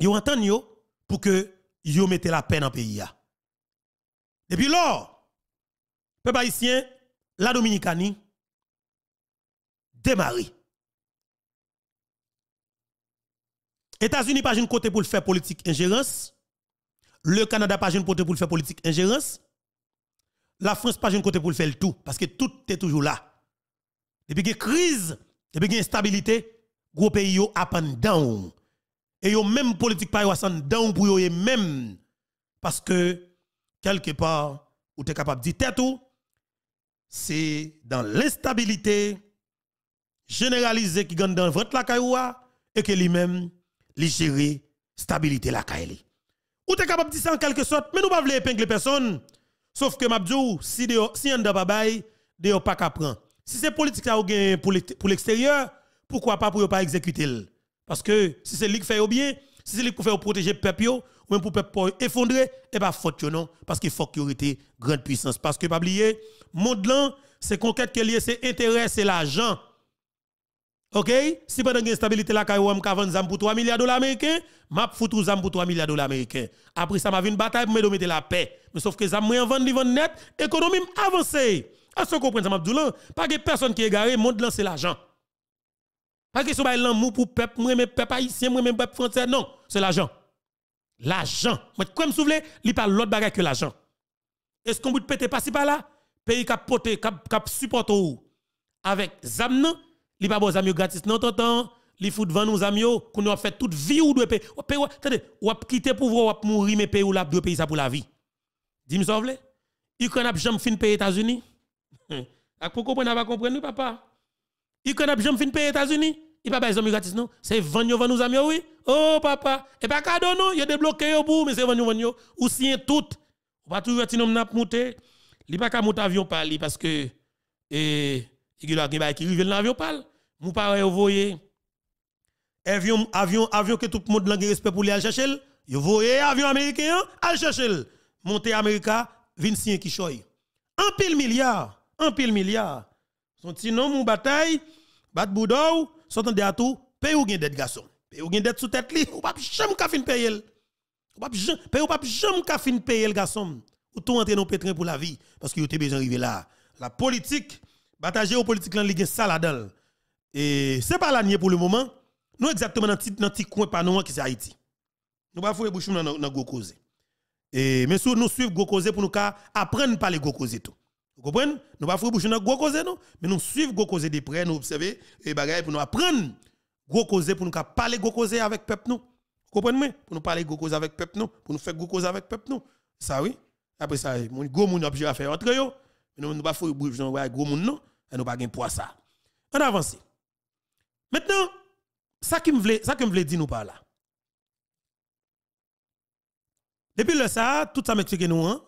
ils entendent pour que ils mettez la peine en pays. Depuis lors, peuple haïtien, la Dominicanie, démarre. États-Unis pas une côté pour le faire politique ingérence. Le Canada pas une côté pour le faire politique ingérence. La France pas une côté pour le faire tout. Parce que tout est toujours là. Depuis qu'il y a crise, depuis qu'il y a instabilité, gros pays yo Et yo même politique pas yo pour même. Parce que quelque part où tu es capable de dire tout, c'est dans l'instabilité généralisée qui gagne dans votre la et que lui-même, lui gérer stabilité la Où Ou es capable de dire ça en quelque sorte, mais nous pas voulons épingler personne. Sauf que Mabdou, si de, si on pas bail, de pas qu'à prendre. Si c'est politique pour l'extérieur, pourquoi pas pour pas exécuter Parce que si c'est lui qui fait bien, si c'est lui qui fait protéger le peuple, ou même pour le peuple effondrer, et eh pas ben, faute non, parce qu'il faut qu'il y grande puissance. Parce que, pas oublier, monde c'est conquête qui est c'est intérêt, c'est l'argent. OK Si pendant une stabilité là quand on vendre zam pour 3 milliards de dollars américains, m'a zam pour 3 milliards de Après ça m'a une bataille pour me mettre la paix. Mais sauf que zam en vendre, vendre net, économie avancée. est ce qu'on comprenez ça m'a pas de personne qui est garé, monde c'est l'argent. Pas ce soit l'amour pour peuple, moi peuple haïtien, moi même peuple français, non, c'est l'argent. L'argent. Moi, comme vous voulez, il parle l'autre bagarre que l'argent. Est-ce qu'on peut péter pas si par là? Pays qui a porté, cap supporte ou. Avec zamnan, il pas bonnes amis gratis non t'entends. Li fout devant nos amis qu'on a fait toute vie ou doit payer. Attendez, ou a quitter pouvoir ou mourir mais pays ou la deux pays ça pour la vie. Dis-moi ça Il Ukraine a jamais fin pays États-Unis. pourquoi vous n'avez pas compris papa? Ukraine a jamais fin pays États-Unis. Il pas besoin de gratis non, c'est vendre vendre nous amis oui. Oh papa, et pas cadeau non, il est débloqué au bout mais c'est vendre vendre ou si tout. On va toujours ti nom n'a monter. Il pas qu'à monter avion par lui parce que et il a quelqu'un qui arrive dans l'avion par. Mon parent vous voyez avion avion avion que tout le monde l'anglais respect pour aller chercher, vous voyez avion américain aller chercher. Monter America, Vincent qui choy. Un pile milliard, un pile milliard. Son petit nom mon bataille, bat boudou s'entendez à tout, paye ou gen dette garçon. Paye ou gen dette sous tête li, ou pas jamais ka fin payer. Ou pas paye ou pas jamais ka fin payer garçon. Ou tout entrer dans pétrin pour la vie parce que vous avez besoin arrivé là. La politique, bataille politique lan li gen ça là Et c'est pas la nier pour le moment. Nous exactement dans petit coin par nous qui c'est Haïti. Nous pas faire bouchon dans dans gros cause. Et mais nous suivre gros cause pour nous apprendre par les gros tout comprenez Nous pas faire bouger dans gros cause non, mais nous suivre gros cause de près, nous observer et bagaille pour nous apprendre gros cause pour nous parler gros cause avec peuple nous. Comprenez Pour nous parler gros cause avec peuple nous, pour nous faire gros cause avec peuple nous. Ça oui. Après ça, mon gros monde a à faire entre eux. Mais nous pas faire bouche dans gros monde non, et nous pas gain poids ça. On avance. Maintenant, ça qui me voulait ça qui me voulait dire nous par là. Depuis le ça, tout ça m'explique nous hein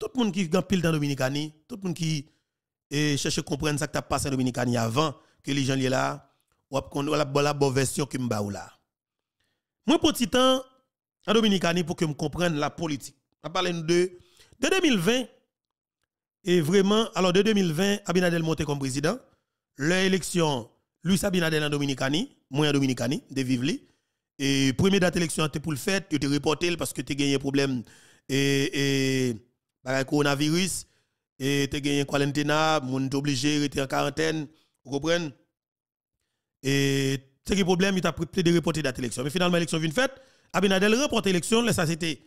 tout le monde qui gagne pile dans Dominicani, tout le monde qui eh, cherche à comprendre ce qui a passé en Dominicani avant que les gens soient là, ou à la bonne version que je là. Moi, petit temps, en Dominicani, pour que je comprenne la politique. Je parle de, de 2020, et vraiment, alors de 2020, Abinadel monté comme président. L'élection, Luis Abinadel en Dominicani, moi en Dominicani, de Vivli. Et première date d'élection, était pour le fait, tu été reporté parce que tu as gagné un problème. et le coronavirus et tu gagné quarantaine, es obligé rester en quarantaine, vous comprenez Et c'est le problème, il t'a de reporter date l'élection. Mais finalement l'élection vient faite, Abinadel reporte l'élection, la ça c'était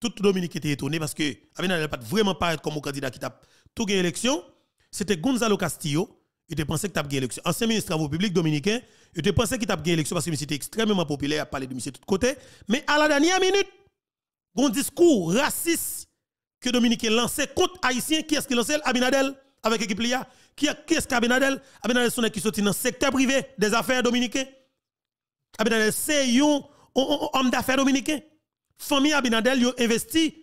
tout Dominique était étonné parce que Abinadel pas vraiment paraître comme un candidat qui t'a tout gagné l'élection, c'était Gonzalo Castillo, il te pensait que t'a gagné l'élection. Ancien ministre de travaux publics dominicain, il te pensait qu'il t'a gagné l'élection parce que était extrêmement populaire à parler de monsieur de tous côtés, mais à la dernière minute, grand discours raciste que Dominique lancé contre Haïtien, qui est-ce qui lance Abinadel avec l'équipe LIA. Qui est-ce qu'Abinadel Abinadel, son qui sont dans le secteur privé des affaires dominicaines. Abinadel, c'est un homme d'affaires dominicain. Famille Abinadel, ont investi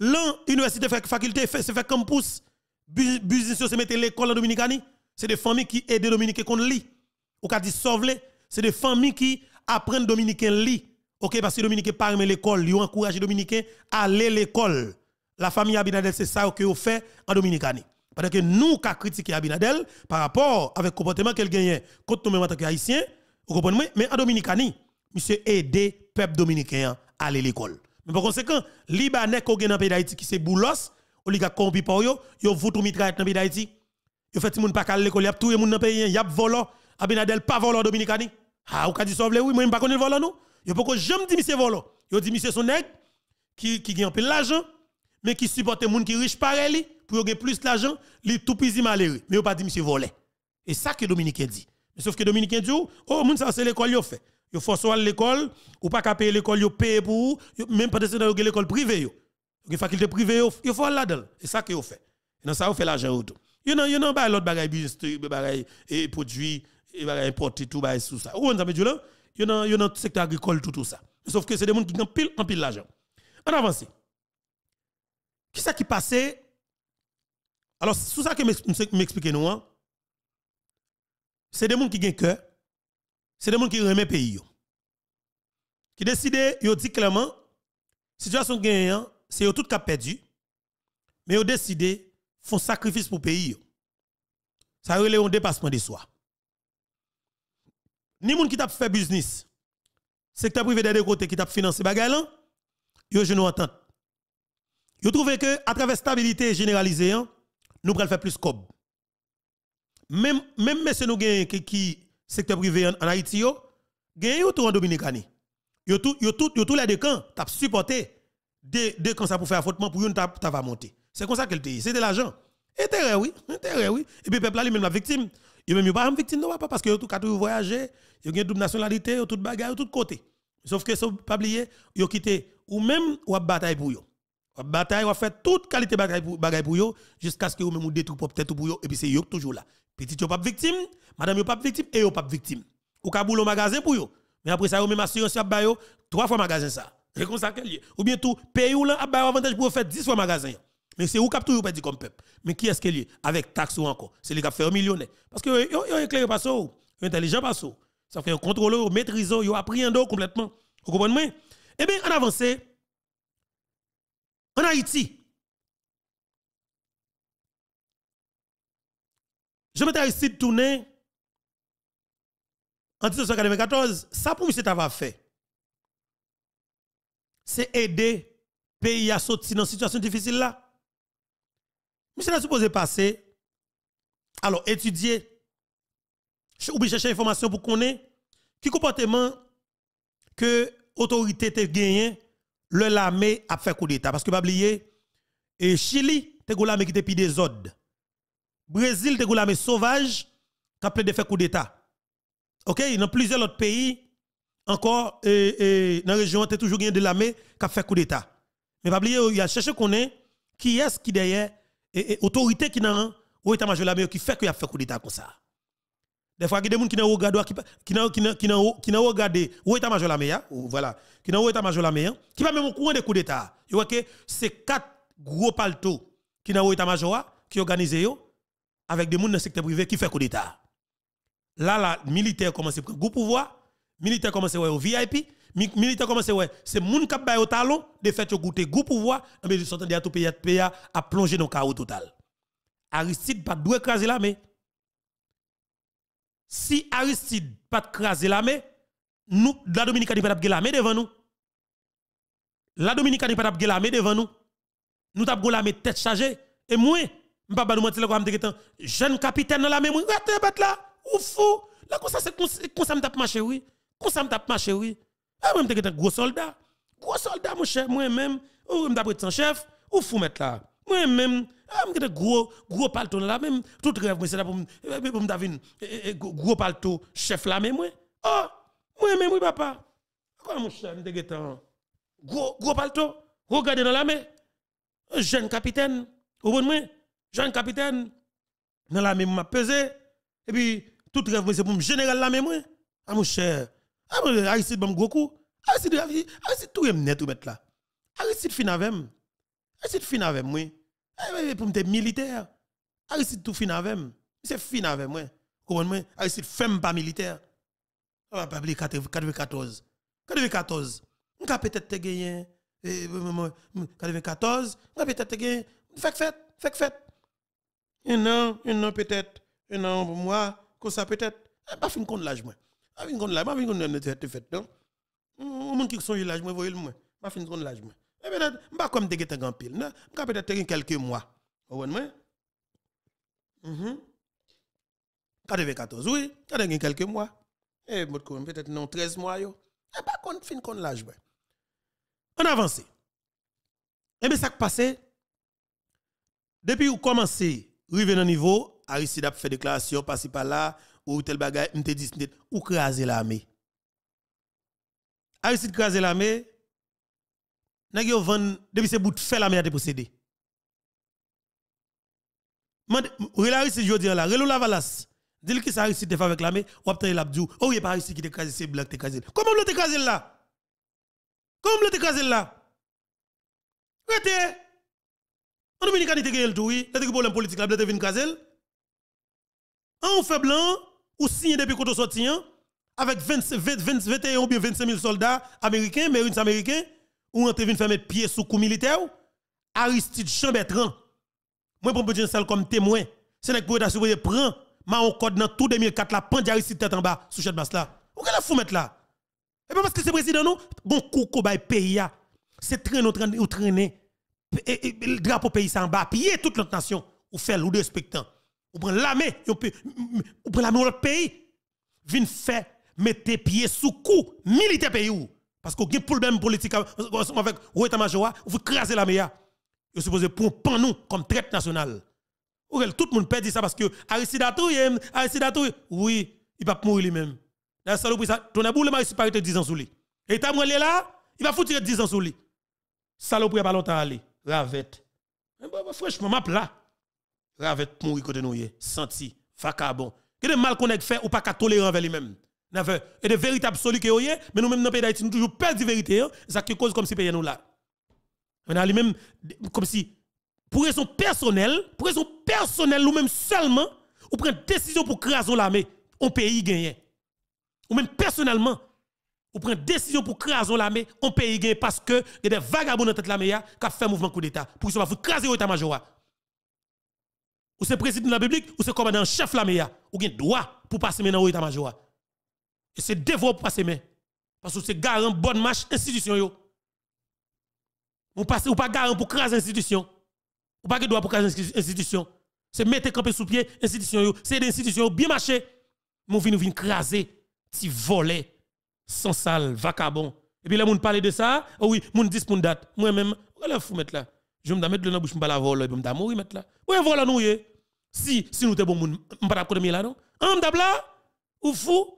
dans l'université, faculté, se fait campus, business, se mettre l'école en Dominicanie. C'est des familles qui aident Dominicains qu'on lit. Ou qui dit sauve C'est des familles qui apprennent Dominicains lit. Ok, parce que parle parmi l'école, ils encouragent Dominicains à aller l'école la famille Abinadel, c'est ça que fait en Dominicain. Parce que nous, qui critiqué Abinadel par rapport avec le comportement qu'elle gagne contre nous-mêmes en tant vous comprenez? Mais en Dominicanie, monsieur aide peuple dominicain à aller à l'école. Mais par conséquent, Libanais qui dans le pays d'Haïti qui se boulos, oligarque corrompu pour yo, yo voutou mitraille dans le pays d'Haïti. Yo fait moun pa à l'école, y a tout le monde dans le pays, y a volo, Abinadel pas volant en Dominicanie. Ah, ou ka dit ça, oui, moi m'pa connais volo non. Yo pas jamais dit monsieur volo. Yo dit monsieur son nèg qui qui gagne un peu l'argent mais qui supporte les gens qui riche pareil, pour gagner plus d'argent, li tout tous malheureux. Mais on pas dit monsieur volé. Et ça que Dominique dit. Mais sauf que Dominique dit, oh, moun oh, ça c'est l'école yo fait. Yo faut soit l'école, ou pas qu'à payer l'école, yo paye pour ou, même pas de dans l'école privée il faut faculté privée yo faut là-dedans. Et ça que yo fait. Et dans ça on fait l'argent autour. Il y a pas l'autre bagay business, bagay et produit, et bagay importé tout, bah, ça. Ou on dit, là, yo secteur agricole tout tout ça. Sauf que c'est des gens qui ont pile en pile l'argent. On avance. Qui ça qui passait Alors, sous ça que m'expliquez nous, hein. c'est des gens qui ont cœur, c'est des gens qui remet pays. Qui décident, ils dit clairement, situation gagnant, c'est tout qui a perdu, mais ils faire font sacrifice pour pays. Ça relève un dépassement de soi. Ni gens qui t'a fait business, secteur privé des deux côtés qui t'a financé bagaille ils yo je nous vous trouvez que à travers stabilité généralisée, hein, nous prenons faire plus cob. Même même si nous gagnons qui secteur privé en, Haïti yo, avons autour en Dominicani. Yo tout yo tout yo tout les deux camps t'a supporté deux camps ça pour faire affrontement pour une t'a va monter. C'est comme ça qu'elle le pays, c'est de l'argent. Intérêt oui, intérêt oui. Et puis peuple là lui-même la victime. Il même pas une victime non pas parce que tout quatre voyager, yo gagne double nationalité, yo tout bagarre, tout côté. Sauf que ça pas oublier, yo quitté ou même ou bataille pour yo bataille, on fait toute qualité bataille pour, bagaille pour yo jusqu'à ce que vous même détruisez peut-être pour yo et puis c'est yo toujours là. Petit, vous pas victime, madame, vous pas victime, et vous pas victime. Ou qu'à boulot magasin pour yo Mais après ça, vous même assurance, vous avez trois fois magasin ça. C'est comme Ou bien tout, pays ou là, vous avez avantage pour faire dix fois magasin. Mais c'est où capture pas dit comme peuple. Mais qui est-ce qu'il est avec taxe ou encore C'est les qui fait un millionnaire. Parce que yo éclairé pas ça, intelligent pas ça. Ça fait un contrôleur, maîtrisant, yo dos complètement. Vous comprenez Eh bien, en avançant en Haïti. Je me ici de tourner en 1994. Ça pour monsieur t'avait fait. C'est aider pays à sortir dans une situation difficile là. c'est l'a supposé passer. Alors, étudier. Ou bien chercher information pour connaître Qui comportement que l'autorité a gagné le Lame a fait coup d'État. Parce que, pas oublier, et Chili, te Lame qui te pide des ordres. Brésil, te Lame sauvage, qui a de faire coup d'État. OK? Dans plusieurs autres pays, encore, et, dans la région, tu as toujours de l'armée qui a fait coup d'État. Mais pas oublier, il y a cherché qu'on est, qui est-ce qui derrière, et, autorité qui n'a ou état-major Lame, qui fait qu'il a fait coup d'État comme ça. Des fois, il y a des gens qui n'ont regardé, qui n'ont regardé, où état-major la meilleure, voilà, qui n'ont état-major la meilleure, qui va même au courant des coups d'État. Vous voyez que c'est quatre gros palto qui n'ont état-major, qui organisé avec des gens dans le secteur privé qui fait coup d'État. Là, là, militaire commence à prendre le pouvoir, militaire commence à au VIP, militaire commence à c'est gens qui bail le talon, de faire goûter goût pouvoir, mais je suis en train de tout pays à plonger dans le chaos total. Aristide pas doit écraser mais si Aristide pas craser la main, nous, la Dominicaine pas la main devant nous. La Dominicaine pas la main devant nous. Nous avons la main tête chargée. Et moi, je ne vais pas nous mentir, je suis jeune capitaine dans la main. Regardez, bat là, ou fou. Là, comme ça, c'est comme ça, je marché, oui. Comme ça, je marché, oui. Ah, moi, je suis un gros soldat. Gros soldat, mon cher, moi-même. Ou je suis chef. Ou fou, mettre là. Moi-même, je suis un gros, gros palto là même. Tout rêve, c'est là pour me eh, eh, eh, gros palto chef là même. Oh, moi même, oui, papa. Comment mon cher, je suis gros, gros palto. Regardez dans la main. Jeune capitaine. Au bon moi, jeune capitaine. Dans la main, m'a pesé. Et puis, tout rêve, c'est pour me général la même. Ah, mon cher. Ah, mon Aristide, bon gros coup. Aristide, tout est net, tout mettre là. Aristide fin avec moi. Aristide fin avec moi. Ah, pour me militaire. Aristide tout fin avec moi. C'est fin avec moi. Comment moi femme pas militaire. On va pas oublier 94. On va peut-être gagner. 94. Eh, On va peut-être gagner. Fait fait, fait fait. Un an, un an peut-être. Un an pour moi. Comme ça peut-être. Ah, pas fin compte l'âge moi. Pas fin compte l'âge. Pas Fait Non? l'âge moi, moi. Pas fin compte l'âge moi peut je ne pas pile. Je peut-être quelques mois. Vous mm-hmm. oui. quelques mois. Et eh, peut-être non 13 mois. Eh, pas fin l'âge. On avance. Et eh bien, ça qui depuis vous commencez, à dans le niveau, Aristide a fait déclaration, par là, ou tel bagage, m'te dit, ou craser l'armée. Aristide craser l'armée, nèg yo vann, depuis ce bout de fait la merde possédé mande relari je dis là, relou la valas le qui ça réussi te faire avec la mais ou obtenir l'abdou oh il pas réussi qui te casé c'est blanc te casse. comment le te casse là comment le te casse là Rete. En Dominicain, il te le tout, oui. le te problème politique, la blé te vin casse. En fait blanc, ou signe depuis qu'on sorti, hein, avec 21 ou bien 25 000 soldats américains, marines américains, ou on te vient fermer pied sous coup militaire Aristide Chambetran moi pour dire seul comme témoin c'est nèg pour assurer prend ma on code dans tout 2004 la pande Aristide tête en bas sous cette basse là ou qu'elle fou mettre là et eh pas ben, parce que c'est président nous bon coucou bay pays ah. c'est train ou traîner le drapeau pays en bas pied toute l'autre nation ou faire ou respectant ou prend l'armée ou prend l'armée l'autre pays une faire mettre pied sous coup militaire pays ou parce qu'on a le même politique avec l'état-major, vous crasez la meilleure. Vous supposez pour pan nous comme traite nationale. Ou tout le monde peut dire ça parce que Aristide hein, Aristide oui, il va mourir lui-même. D'ailleurs, ça, ça, ton abou, le mari, parité 10 ans sous lui. Et est là, il va foutre 10 ans sous lui. a pas longtemps aller. Ravette. Eh ben, franchement, ma plat. Ravette, mourir côté nous, senti, vacabon. Quel mal qu'on a fait ou pas qu'à tolérer envers lui-même et des vérités absolues que y mais nous mêmes dans pays d'Haïti nous toujours perdu vérité hein. ça qui cause comme si pays nous là on lui-même comme si pour raison personnelle pour raison personnelle ou même seulement ou prend décision pour craser l'armée on pays gagné ou même personnellement ou une décision pour craser l'armée on pays gagné parce que il y a des vagabonds dans tête l'armée qui ont fait mouvement coup d'état pour ça va craser l'état major ou c'est président de la République ou c'est commandant chef de l'armée ou gain droit pour passer maintenant létat major et c'est pour passer mais Parce que c'est garant bonne marche institution yo. Ou pas ou garant pour craser institution. Ou pas que droit pour craser institution. C'est mettre camper sous pied institution yo, c'est des institutions bien marché. Nous ou vin craser ti voler, sans sale vacabon. Et puis les gens parlent de ça, ah oui, mon dis moun date. Moi même, oh, là fou mettre là. Je me mettre le dans bouche pas la voler, me ah, mourir mettre là. Oui, voilà nous Si si nous te bon moun, parle pas connait là non. on ah, là, ou fou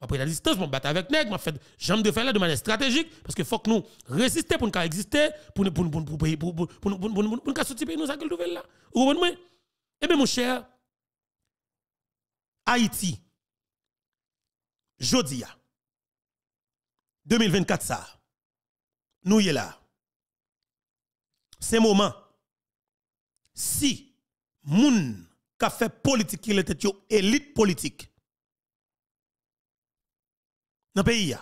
après la distance, je battre avec nègre, je fait jambe de faire là de manière stratégique, parce que faut que nous résistions pour nous exister, pour nous, pour nous, pour nous, pour nous, pour nous, pour pour Eh bien, mon cher, Haïti, Jodia, 2024 nous y est là. C'est moment. Si, moun, qui fait politique, il était élite politique, dans le pays.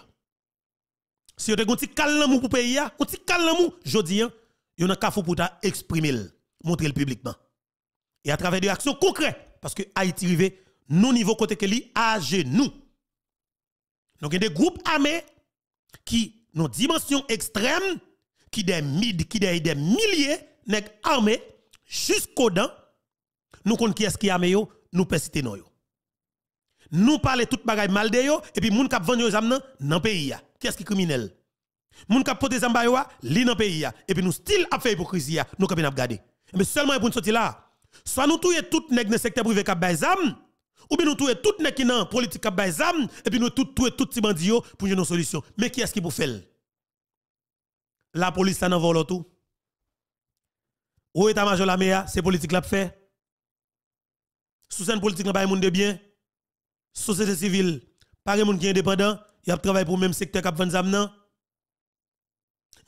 Si vous avez un petit calme pour le pays, un petit calme, je vous hein, avez un pour exprimer, montrer le publiquement. Et à travers des actions concrètes, parce que Haïti arrive, nous niveau côté que li à genoux. Donc il y a des groupes armés qui ont dimension extrême, qui des qui des, des milliers, nèg armés jusqu'aux dents. Nous connaissons qui est-ce qui armé, nous nous parlons tout bagaille mal de yo, et puis moun kap vendre yo zam nan, nan pays Qui est-ce qui criminel? Moun kap pote zam yo, li nan pays Et puis nous still ap fait hypocrisie nous avons gardé. Mais seulement pour nous sortir là. Soit nous touye tout nèg dans secteur privé kap bay zam, ou bien nous touye tout nèg qui nan politique kap bay zam, et puis nous tout touye tout ti bandi yo pour une solution. Mais qui est-ce qui pour faire? La police ça nan vole tout. Ou est-ce que la mea, c'est politique la fait. Sous scène politique n'a pas de bien société civile, par les gens qui sont indépendants, ils ont travaillé pour le même secteur qui a Les gens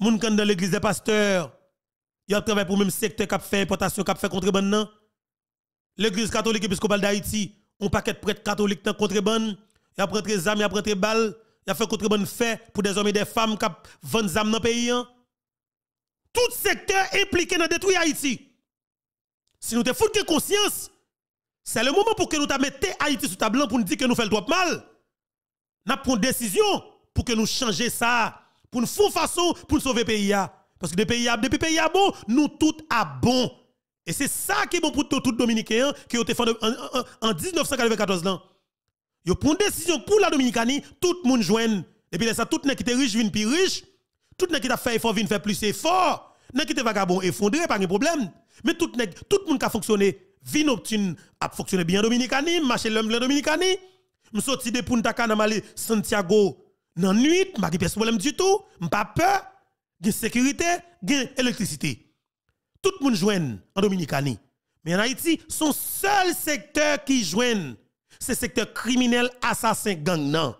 qui dans l'église des pasteurs, ils ont pour le même secteur qui a fait importation, qui a fait contrebande. L'église catholique épiscopale d'Haïti, on paquet de prêtres catholiques dans contrebande, ils ont pris des armes, ils ont pris des balles, ils ont fait contrebande fait pour des hommes et des femmes qui fait des âmes dans le pays. Hein? Tout secteur impliqué dans détruire Haïti. Si nous te que conscience, c'est le moment pour que nous mettons Haïti sous tableau pour nous dire que nous faisons trop mal. Nous prenons une décision pour que nous changions ça. Pour nous faire une façon pour nous sauver le pays. Parce que depuis le pays a bon, nous tout à bon. Et c'est ça qui est bon pour tout, les Dominicain hein, qui ont été fait en, 1994. Nous prenons une décision pour la Dominicanie, tout le monde joue. Et puis, tout le monde qui est riche vient plus riche. Tout le monde qui a fait effort vient faire plus effort. Nèg qui vagabond effondré, pas de problème. Mais tout le monde qui a fonctionné Vin obtune a fonctionné bien Dominicani, marché l'homme le Dominicani. Je sorti de Punta Cana Santiago Nan nuit, m'a pas de problème du tout, pas peur, de sécurité, gen électricité. Tout le monde en Dominicani. Mais en Haïti, son seul secteur qui joigne, c'est le secteur criminel, assassin, gang. nan.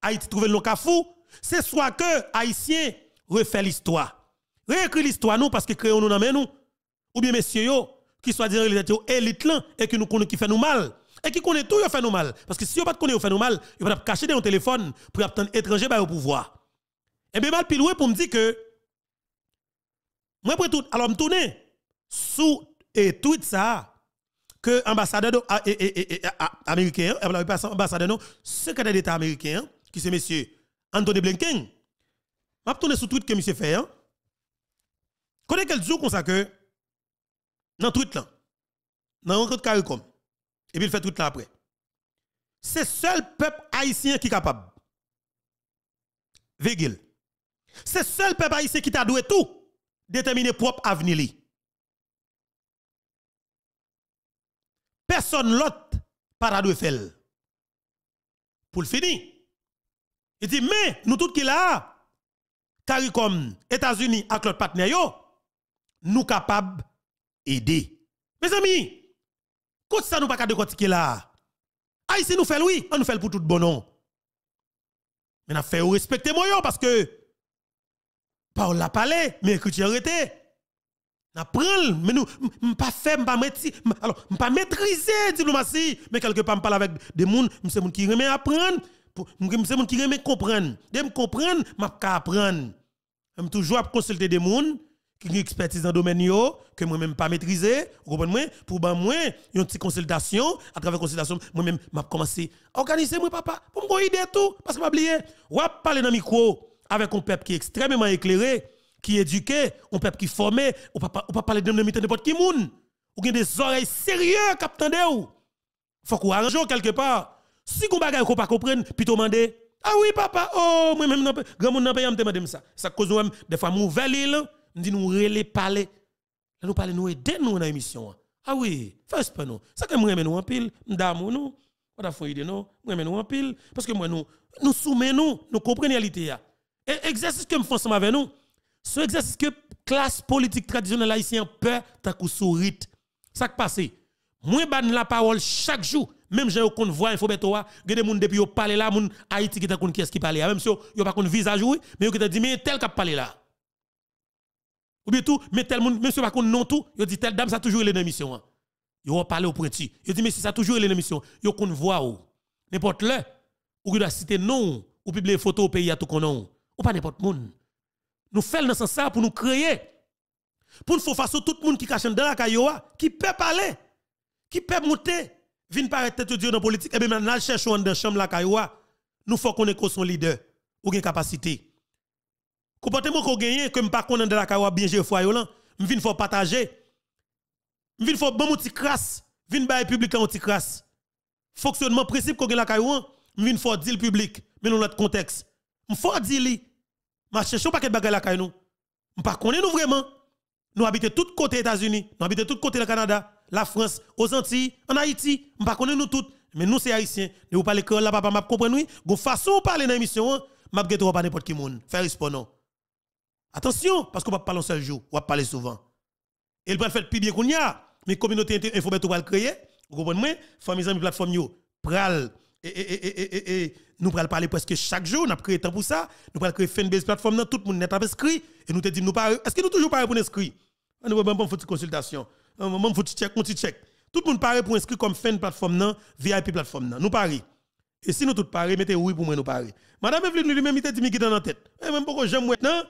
Haïti trouve le cafou, c'est soit que Haïtien refait l'histoire. Réécrit l'histoire nous parce que créons nous dans nous. Ou bien messieurs yo, qui soit dit réalité élite et qui nous connaît qui fait nous mal et qui connaît tout, il fait nous mal. Parce que si on pas connaît, il fait nous mal, il va cacher dans téléphone pour attendre étranger bah, au pouvoir. Et bien, mal piloué pour me dire que, moi, pour tout, alors me tourner sous et tweet ça, que l'ambassadeur américain, ambassadeur non, secrétaire d'État américain, qui c'est monsieur Anthony Blinken, m'a tourner sous tweet que monsieur fait, hein. Connaît quel jour comme ça que, dans tout là dans de CARICOM et puis il fait tout là après c'est seul peuple haïtien qui est capable Végil. c'est seul peuple haïtien qui t'a doué tout déterminer propre avenir personne l'autre pas de faire pour le finir il dit mais nous tous qui là CARICOM États-Unis avec notre partenaire nous capables aider. Mes amis, quand ça nous pas de côté là, ah, ici nous fait oui, on nous fait pour tout bon nom. Mais nous fait respecter moi parce que on l'a parlé, mais j'ai arrêté. Nous ne mais nous pas faire, pas maîtriser diplomatie, mais quelque part parle avec des gens, c'est gens qui remet apprendre, c'est gens qui remet comprendre. ne comprendre, pas apprendre. J'aime toujours consulter des gens qui ont expertise dans le domaine yo, que moi-même pas maîtriser, vous comprenez moi, pour ben moi, une petite consultation, à travers consultation, moi-même, m'a commencé à organiser moi papa, pour me idée tout, parce que j'ai oublié, ou parler dans le micro avec un peuple qui est extrêmement éclairé, qui est éduqué, un peuple qui est formé, ou pas ou pas parler de n'importe qui moun. Ou des oreilles sérieuses captant de ou. Faut qu'on arrange quelque part. Si vous ne qu'on pas comprendre, puis demander, ah oui papa, oh moi même grand monde n'a pas me ça. Ça cause des fois m'ouvrir l'île dit nous relé parler. Nous parler nous aider nous dans l'émission. Ah oui, first pas nous. Ça que moi nous en pile, d'amour nous. On a fait idée nous moi nous en pile parce que moi nous nous soumet nous, nous comprenons réalité Et exercice que me font avec nous. Ce exercice que classe politique traditionnelle haïtienne peur tant que sourit. Ça qui passé. Moi ban la parole chaque jour même j'ai voix Nous info beto a des monde depuis au parler là monde Haïti qui t'a qui est-ce qui parler même si yo pas kon visage oui mais qui t'a dit mais tel qui parler là ou bien tout, mais tel monde, monsieur, par contre, non tout, il dit, telle dame, ça toujours est l'émission. Il va parler au printi Il dit, mais si ça toujours est l'émission, il qu'on voit ou. N'importe le, ou doit citer non, ou publier photo au pays à tout qu'on non. Ou pas n'importe monde. Nous faisons dans ce pour nous créer. Pour nous faire face à tout le monde qui cache dans la cailloua, qui peut parler, qui peut monter, vient paraître tête de Dieu dans la politique, et bien maintenant, cherchons dans la chambre la cailloua, Nous faut qu'on écoute son leader, ou une capacité comportement qu'on gagne que me pas connaît de la caroua bien je foyer là me vinn faut partager me vinn faut bon petit crasse vinn bail public en petit crasse fonctionnement principe qu'on gagne la caroua me vinn faut dire public mais dans notre contexte me faut dire li marché pas paquet bagaille la caille nous me pas connaît nous vraiment nous habitons tout côté États-Unis nous habitons tout côté le Canada la France aux Antilles en Haïti me pas connaît nous toutes mais nous c'est haïtiens nous parlez que là papa m'a compris nous gon façon parler dans émission m'a gâteau pas n'importe qui monde faire répondre Attention, parce qu'on va parler un seul jour, on va parler souvent. Et le préfet, faire plus bien qu'on y a. Mais communauté informatique va le créer. Vous comprenez? Famille, amis, plateforme, yo. Pral. Et, et, et, nous pral parler presque chaque jour. Nous a créé temps pour ça. Nous pral créer base plateforme. Tout le monde n'est pas inscrit. Et nous te disons, nous pas. Est-ce que nous toujours pas pour inscrire ah, Nous avons même une consultation. Nous avons un check, un check. Tout le monde parle pour inscrire comme de plateforme, VIP plateforme. Nous parlons. Et si nous tous parlons, mettez oui pour moi, nous parlons. Madame Evelyne lui-même, il te dit, mais qui dans la tête. Et eh, même pourquoi j'aime maintenant.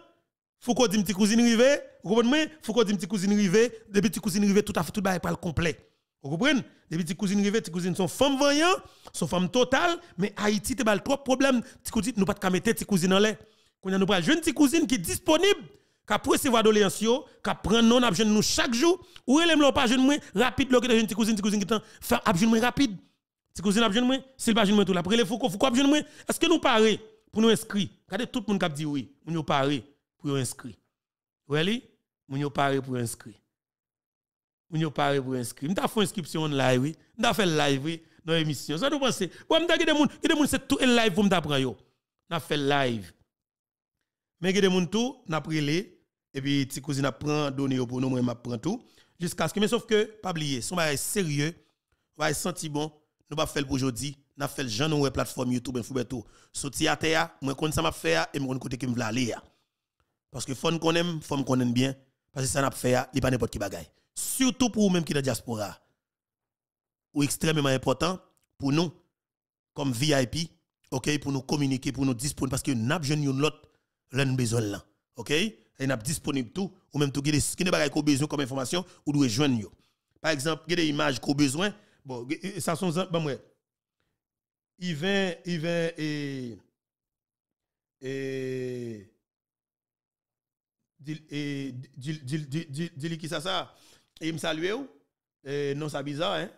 Foucault dit petit cousine rivé, vous comprenez Foucault dit petit cousine rivé, des petits cousines rivé tout à fait tout bail pas le complet. Vous comprenez Des petits cousines rivé, petites cousines sont femmes voyantes, sont femmes totales, mais Haïti te bal trois problèmes, petites cousines nous pas de mettre petites cousines en l'air. Quand nous pral jeune petite cousine qui est disponible qui recevoir doléance yo, qui prend non a nous chaque jour, ou elle l'aime pas jeune moins rapide l'autre jeune petite cousine, petite cousine qui t'en faire a jeune rapide. Petite cousine a jeune moins, s'il pas jeune moins tout là, après les Foucault, Foucault jeune Est-ce que nous paré pour nous inscrire Regardez tout le monde qui dit oui, nous paré pour inscrire. ouais voyez, yo paré pour inscrire. Moun yo paré pour inscrire. M'ta fait inscription live, oui. M'ta fait live, oui, dans l'émission. Ça nous pensez. bon m'ta gade moun, gade moun c'est tout en live pour m'ta prendre yo. N'a fait live. Mais gade moun tout, n'a pris et puis ti cousine prend donné pour nous, ma prend tout jusqu'à ce que mais sauf que pas oublier, son bagage sérieux, va senti bon, nous pas faire pour aujourd'hui, n'a fait le genre plateforme YouTube et tout. Sorti à terre, moi compte ça m'a fait et moi compte côté qui me aller. Parce que femmes qu'on aime, femmes qu'on aime bien. Parce que ça n'a pas fait, il n'y a pas n'importe qui bagaille. Surtout pour vous-même qui dans la diaspora. Ou extrêmement important pour nous, comme VIP, pour nous communiquer, pour nous disposer, Parce que nous avons besoin de l'autre, nous besoin là. Ok? Et nous avons disponible tout, ou même tout, ce qui qu'au besoin comme information, ou nous besoin. Par exemple, il y a des images ont besoin. Bon, euh, ça sont. ouais. et. Et dit qui ça ça. Et il me salue. E, non, ça bizarre. Hein?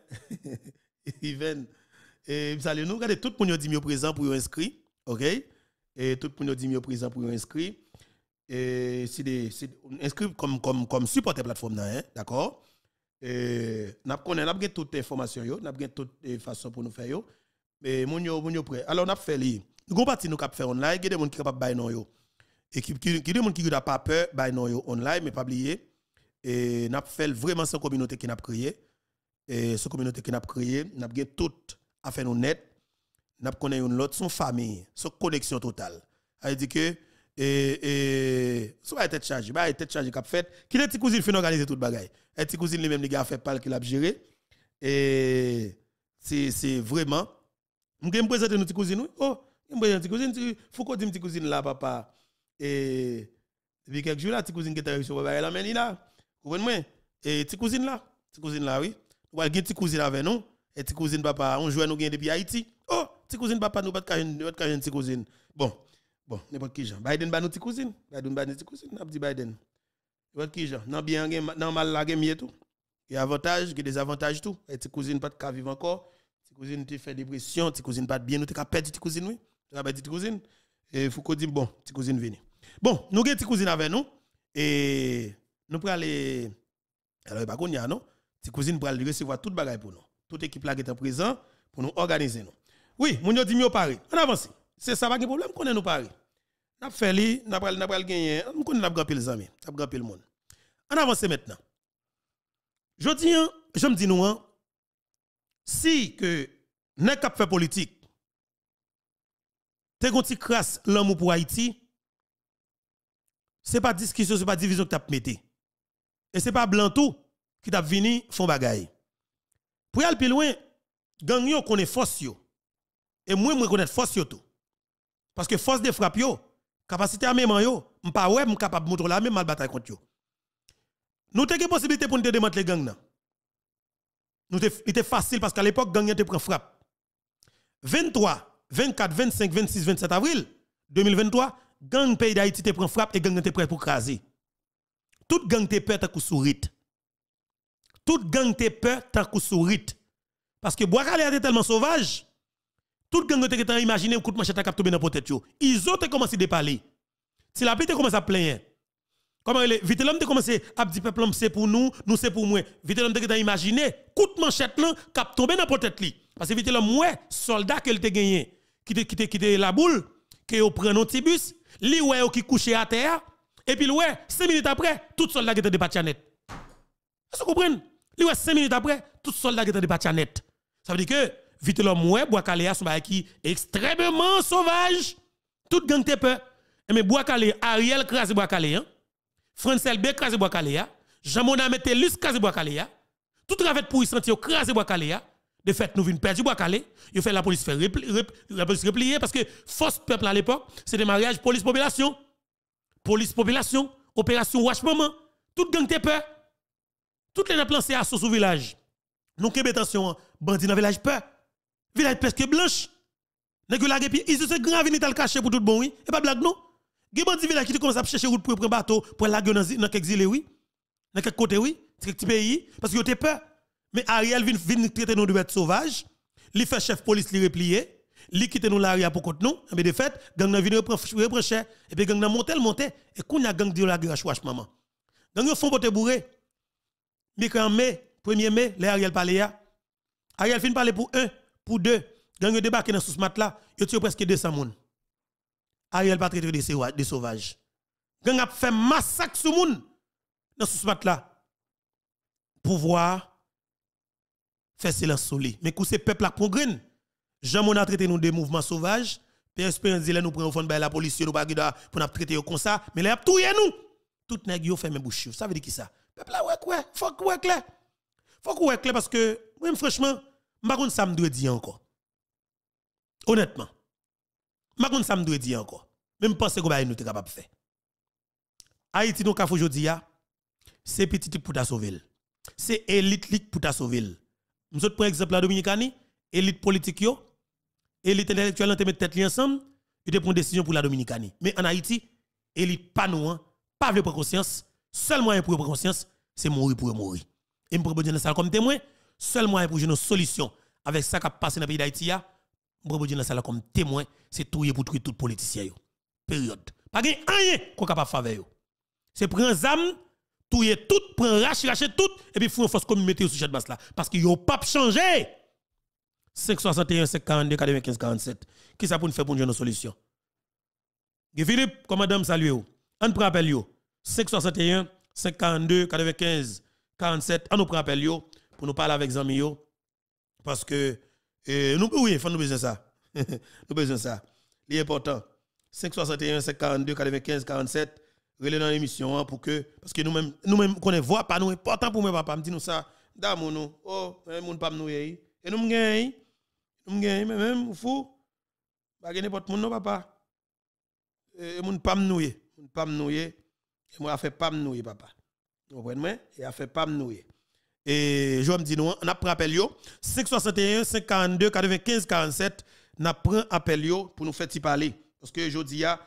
Even. Et me salue. Nous, regardez, tout pour nous dit mieux présent pour inscrit. OK? Et tout pour nous dit mieux présent pour inscrit. Et c'est des. Inscrit comme, comme, comme supporter plateforme, hein? d'accord? Et nous avons toutes les informations, nous avons toutes les façons pour nous faire. yo Mais e, mon yo e, prêts. Alors, nous avons fait. Nous avons parti, nous avons faire online. Il y a des monde qui capable capables non yo et qui qui des qui n'a pas peur by bah, non online mais pas oublier et n'a fait vraiment cette communauté qui n'a créé et cette communauté qui n'a créé n'a bien tout à faire nous net n'a connaît une l'autre son famille son connexion totale elle dit que et et soit tête chargée bah tête chargée qu'a fait qui est petit cousine fait organiser toute bagaille et petit cousine lui même les gars fait pas qu'il a géré et c'est c'est vraiment me présenter notre cousine oh me présenter cousine faut qu'on dit petite cousine là papa et depuis quelques jours là, petite cousine qui est arrivée sur le là, mais là, comprenez-moi. Et petite cousine là, petite cousine là, oui. Ou elle petite cousine avec nous. Et petite cousine papa, on joue nous gagne depuis Haïti. Oh, petite cousine papa, nous pas de petite cousine. Bon, bon, n'importe qui genre. Biden ba nous petite cousine, Biden ba nous petite cousine, n'a dit Biden. N'importe qui genre, non bien gain, non mal la et tout. Il y a avantages, il y a des avantages tout. Et petite cousine pas de vivre encore. Petite cousine tu fait dépression, petite cousine pas bien, nous t'es perdre petite cousine oui. Tu as petite cousine. Et Foucault dit bon, petite cousine venez. Bon, nous avons une cousine avec nous. Et nous prenons aller Alors, il n'y a pas non? Petite cousine pour aller recevoir toute bagaille pour nous. Toute équipe là qui est en présent pour nous organiser. Nous. Oui, mon dit mieux Paris. On avance. C'est ça, pas de problème qu'on est nous Paris. a fait li, n'a pas n'a pas gagné. On a gagné hein. les amis, a gagné le monde. On avance maintenant. Je dis hein, je me dis nous hein, si que n'est pas fait politique. T'es gonti crasse l'amour pour Haïti n'est pas discussion, ce n'est pas division que tu as mis. Et ce n'est pas blanc tout qui t'a venu font bagaille. Pour aller plus loin, gang yo connaît force yo. Et moi je connais force yo tout. Parce que force de frappe yo, capacité à même yo, suis pas ouais m capable montrer la même mal bataille contre yo. Nous avons possibilité pour nous démanteler gang nan. Nous était facile parce qu'à l'époque gang était prend frappe. 23, 24, 25, 26, 27 avril 2023, gang pays d'Haïti te prend frappe et gang te prêt pour craser. Tout gang te peur tant que sourite. Tout gang te peur tant que sourite. Parce que Boakale était tellement sauvage. Tout gang te t'a imaginé un coup de manchette à cap tomber dans potet yo. Ils ont commencé à parler. Si la pite commence à plaindre. Comment il vite l'homme te commencé à dire peuple c'est pour nous, nous c'est pour moi. Vite l'homme te imaginé coup de manchette là cap tomber dans potet li. Parce que vite l'homme ouais soldat qu'elle te gagné qui te qui la boule qui te prend un petit Li ou qui couché à terre et puis ouais 5 minutes après tout soldat qui est ce net. Vous comprenez Li ouais 5 minutes après tout soldat qui était débattu net. Ça veut dire que vite l'homme wè bois calé son qui extrêmement sauvage. Tout gang te peur. Et eh, mais bois Ariel crase bois calé hein. France LB crase bois calé hein. Jean bois hein. Tout travail pour y sentir crase bois calé hein. De fait, nous venons perdre du bois calé. Ils fait la police faire replier parce que force peuple à l'époque, c'était mariage police population. Police population, opération wash moment Tout gang te peur. Toutes les plans c'est à sous village. Nous avons attention, bandit dans village peur. Village presque blanche. Nèg la puis ils se grand venir le cacher pour tout bon oui. Et pas blague non. Gè bandi village qui commence à chercher route pour prendre bateau pour la dans dans exilé oui. Dans quel côté oui, c'est petit pays parce que peur. Mais Ariel vient, nous traiter nous de bêtes sauvages. Il fait chef police, il replier. Il quitte nous l'arrière pour contre nous. Mais de fait, gang n'a vient reprocher. Et puis gang n'a monte, le Et qu'on a gang de la guerre, Chouache, maman. Gang yon font bote bourré. Mais quand mai, 1er mai, les Ariel parle Ariel fin parler pour un, pour deux. Gang yon débarqué dans ce mat là. Yon tue presque 200 moun. Ariel pas traité de sauvages. Gang a fait massacre sous moun dans ce mat là. Pouvoir fait silence soli. Mais quand peuple à la Jamais Jean a traité nous des mouvements sauvages, PSP on dit nous prenons fond la police nous pas pour nous traiter comme ça, mais là tout nous. Tout nèg yo fait mes bouches. Ça veut dire qui ça Peuple là ouais ouais. Faut que ouais clair. Faut que ouais clair parce que même franchement, m'a pas ça me doit dire encore. Honnêtement. M'a pas ça me doit dire encore. Même penser que nous sommes capables de faire. Haïti nous aujourd'hui c'est petit pour ta sauver. C'est élite pour ta sauver nous autres par exemple, la Dominicanie, l'élite politique, l'élite intellectuelle, on met tête ensemble, pris une décision pour la Dominicanie. Mais en Haïti, élite pas nous, hein. pas veut prendre conscience, seulement moyen pour prendre conscience, c'est mourir pour mourir. Et me dans ça comme témoin, seulement pour une solution avec ça qui a passé dans le pays d'Haïti, je dire dans ça comme témoin, c'est tout pour tout tout politicien. Période. Pas rien qu'on capable de faire. C'est prendre un tout tout prend rache, tout, et puis faut une force communité sur cette base là. Parce que a pas changé. 561, 542, 95, 47. Qui ça pour nous faire pour nous solutions? solution? Philippe, commandant, saluez vous On prend appel 561, 542, 95, 47. On nous prend appel pour nous parler avec yo. Parce que, eh, nous, oui, on nous besoin ça. nous besoin ça. important. 561, 542, 95, 47 relais dans l'émission hein, pour que parce que nous-mêmes nous-mêmes connaît voit pas nous important pour moi papa me dit nous ça dame nous oh mon pas nous hein. et nous gagne nous gagne hein. mais même fou pas gagne n'importe monde papa et mon pas nous mon pas nous et moi a fait pas nous papa vous comprenez moi et a fait pas nous et je me dis nous on a prend appel yo 561 542 95 47 n'a prend appel yo pour nous faire parler parce que je a... Ah,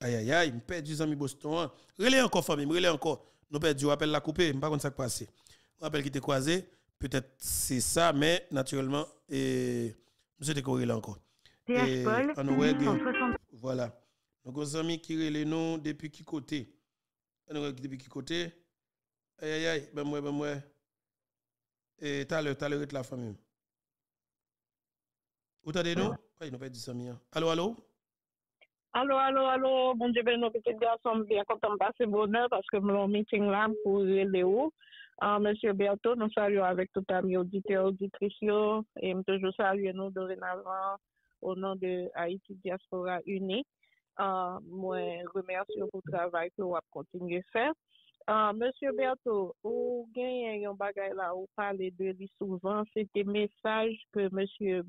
Aïe, aïe, aïe, me perdu du amis Boston. Hein. Relais encore, famille, relais encore. Nous perdu, rappelle la coupée, je ne sais pas ça qui passé. Rappelle qui était croisé, peut-être c'est ça, mais naturellement, et... nous était corrélé encore. Et, Paul, en voilà. Donc, aux amis qui relaient nous, depuis qui côté Depuis qui côté Aïe, aïe, aïe, ben moi, ben moi. Et t'as le, t'as le, la famille. Où t'as des nous Oui, nous perdu du 000. Allô, allô Allô, allô, allô, bonjour, bonjour, c'est bonjour, bonjour, content bonjour, bonjour, bonjour, parce que meeting là pour Léo ah, Berto, nous tout ami bonjour, bonjour, et toujours saluer nous bonjour, bonjour, au nom de Haïti Diaspora unie Uh, bonjour, bonjour, bonjour, bonjour, vous bonjour, continuez faire Uh, ah, Berto, vous un bagage là de souvent souvent message que que Monsieur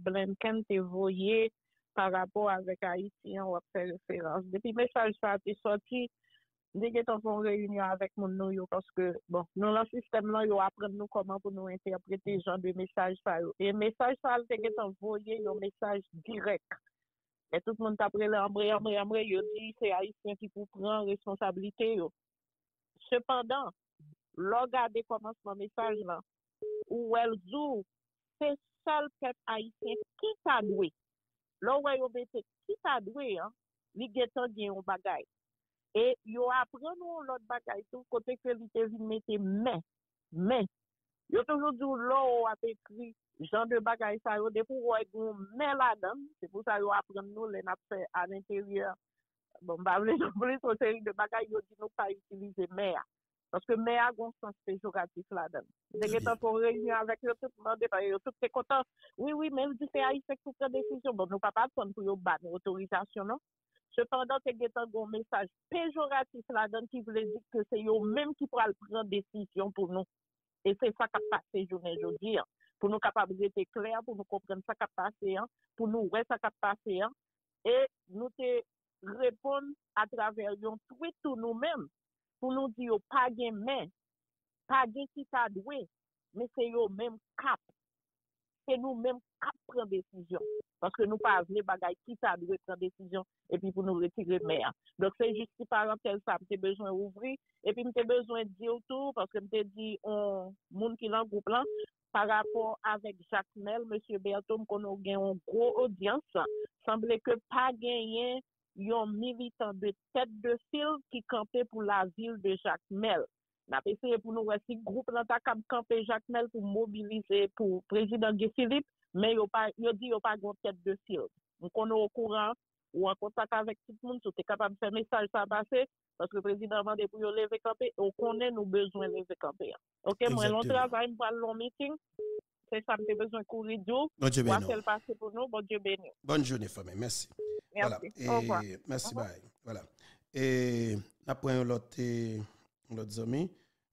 Par rapport avek Haitien ou apre referans. Depi mesaj sa te soti, deke ton fon reyunyon avek moun nou yo. Koske, bon, nou lan sistem lan yo apren nou koman pou nou interprete jan de mesaj sa yo. E mesaj sa al teke ton voye yo mesaj direk. E tout moun tapre le ambre ambre ambre yo di se Haitien ki pou pran responsabilite yo. Sependan, loga dekomanse moun mesaj la ou el zou, se sol ket Haitien ki sa gwe. Lò wè yon bete, si sa dwe, li getan gen yon bagay. E yon apren nou lò bagay sou, kote kwen litevi mete mè. Mè. Yon toujou djou lò wate kri, jan de bagay sa yon, depou wè yon mè la dan. Depou sa yon apren nou, lè napse an enteryer, bon bavle, lè napse an enteryer, de bagay yon di nou pa yon silize mè ya. Paske mè a gon san pejoratis la dan. Se getan pou rejne avèk yo tout mande pa yo tout se kontan. Oui, oui, mè jite a isek pou pren desisyon. Bon, nou pa pa son pou yo ban otorizasyon, non? Sependan, se getan gon mesaj pejoratis la dan ki vle dik ke se yo mèm ki pral pren desisyon pou nou. E se sa kap pase, jounen, jounen. Pou nou kapabize te kler, pou nou kompren sa kap pase, pou nou wè sa kap pase, e nou te repon atraver yon tweet ou nou mèm pou nou di yo pa gen men, pa gen si sa dwe, men se yo men kap, se nou men kap pren desisyon, paske nou pa avle bagay ki sa dwe pren desisyon, epi pou nou retire men. Dok se justi parantez sa, mte bejwen ouvri, epi mte bejwen di otou, paske mte di moun ki lan goup lan, par rapport avek Jacques Mel, M. Beato, mko nou gen yon gro odyans, sanble ke pa gen yen yon militan de tèt de fil ki kampe pou la vil de Jacques Mel. Na pe se yon pou nou wèsi groupe lantakam kampe Jacques Mel pou mobilize pou prezident Géphilippe, men yon di yon pa groupe tèt de fil. Nou kon nou wèkouran ou an kontak avèk tit moun, sou te kapab fè mesaj sa basè, paske prezident vande pou yon leve kampe, ou konè nou bezwen leve kampe. Ok, mwen lontre azay mwa loun miting. c'est ça, j'ai besoin de courir d'eau. Bon Dieu béni. pour nous. Bon Dieu béni. Bonne journée, famille. Merci. Merci. Voilà. Au revoir. Merci, bye. Voilà. Et, après, l'autre, l'autre euh, ami,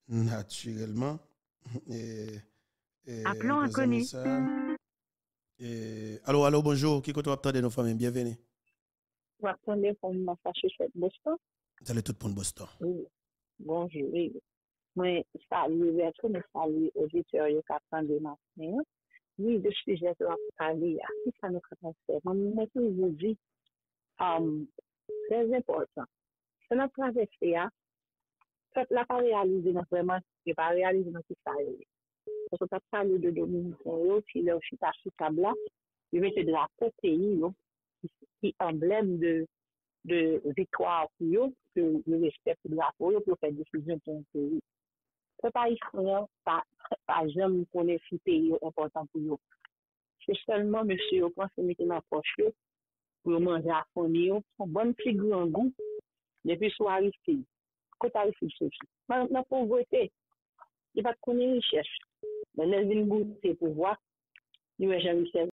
naturellement. Et, et, Appelons inconnu. Et, allô, allô, bonjour. Qui compte attendre nos familles? Bienvenue. vais attendez pour ma fâche sur Boston? Vous allez tout pour Boston. Oui. Bonjour. Oui. Mwen sali ou vet, kon men sali ou jitèyo yo kak pande masnen. Mwen jitèyo jitèyo ap pale, akit sa noutran sè. Mwen mwen mwen jitèyo jitèyo jitèyo. Sèz importan. Sè noutran sè fè ya, lak pa realize nan vèman, lak pa realize nan sè sali. Sè sot ap pale ou de domini yon, yo si lè ou si pa chitab la, yon mète de la pète yon, ki emblem de vikwa ap yon, ki lè vèchepe ou de la pou, yo pou fè di fè di fè di yon pou yon. Se pa yi fre, pa jem mwen konen si peyo important pou yon. Se seman mwen se yon konsenite mwen poche, pou yon manje a fonye, yon bon pli gran goun, depi sou ari fi. Kota ari fi sou si. Ma nan pou vwete, di pat konen yi chesh. Ma nen vin goun se pou wak, di wè jen mwen se.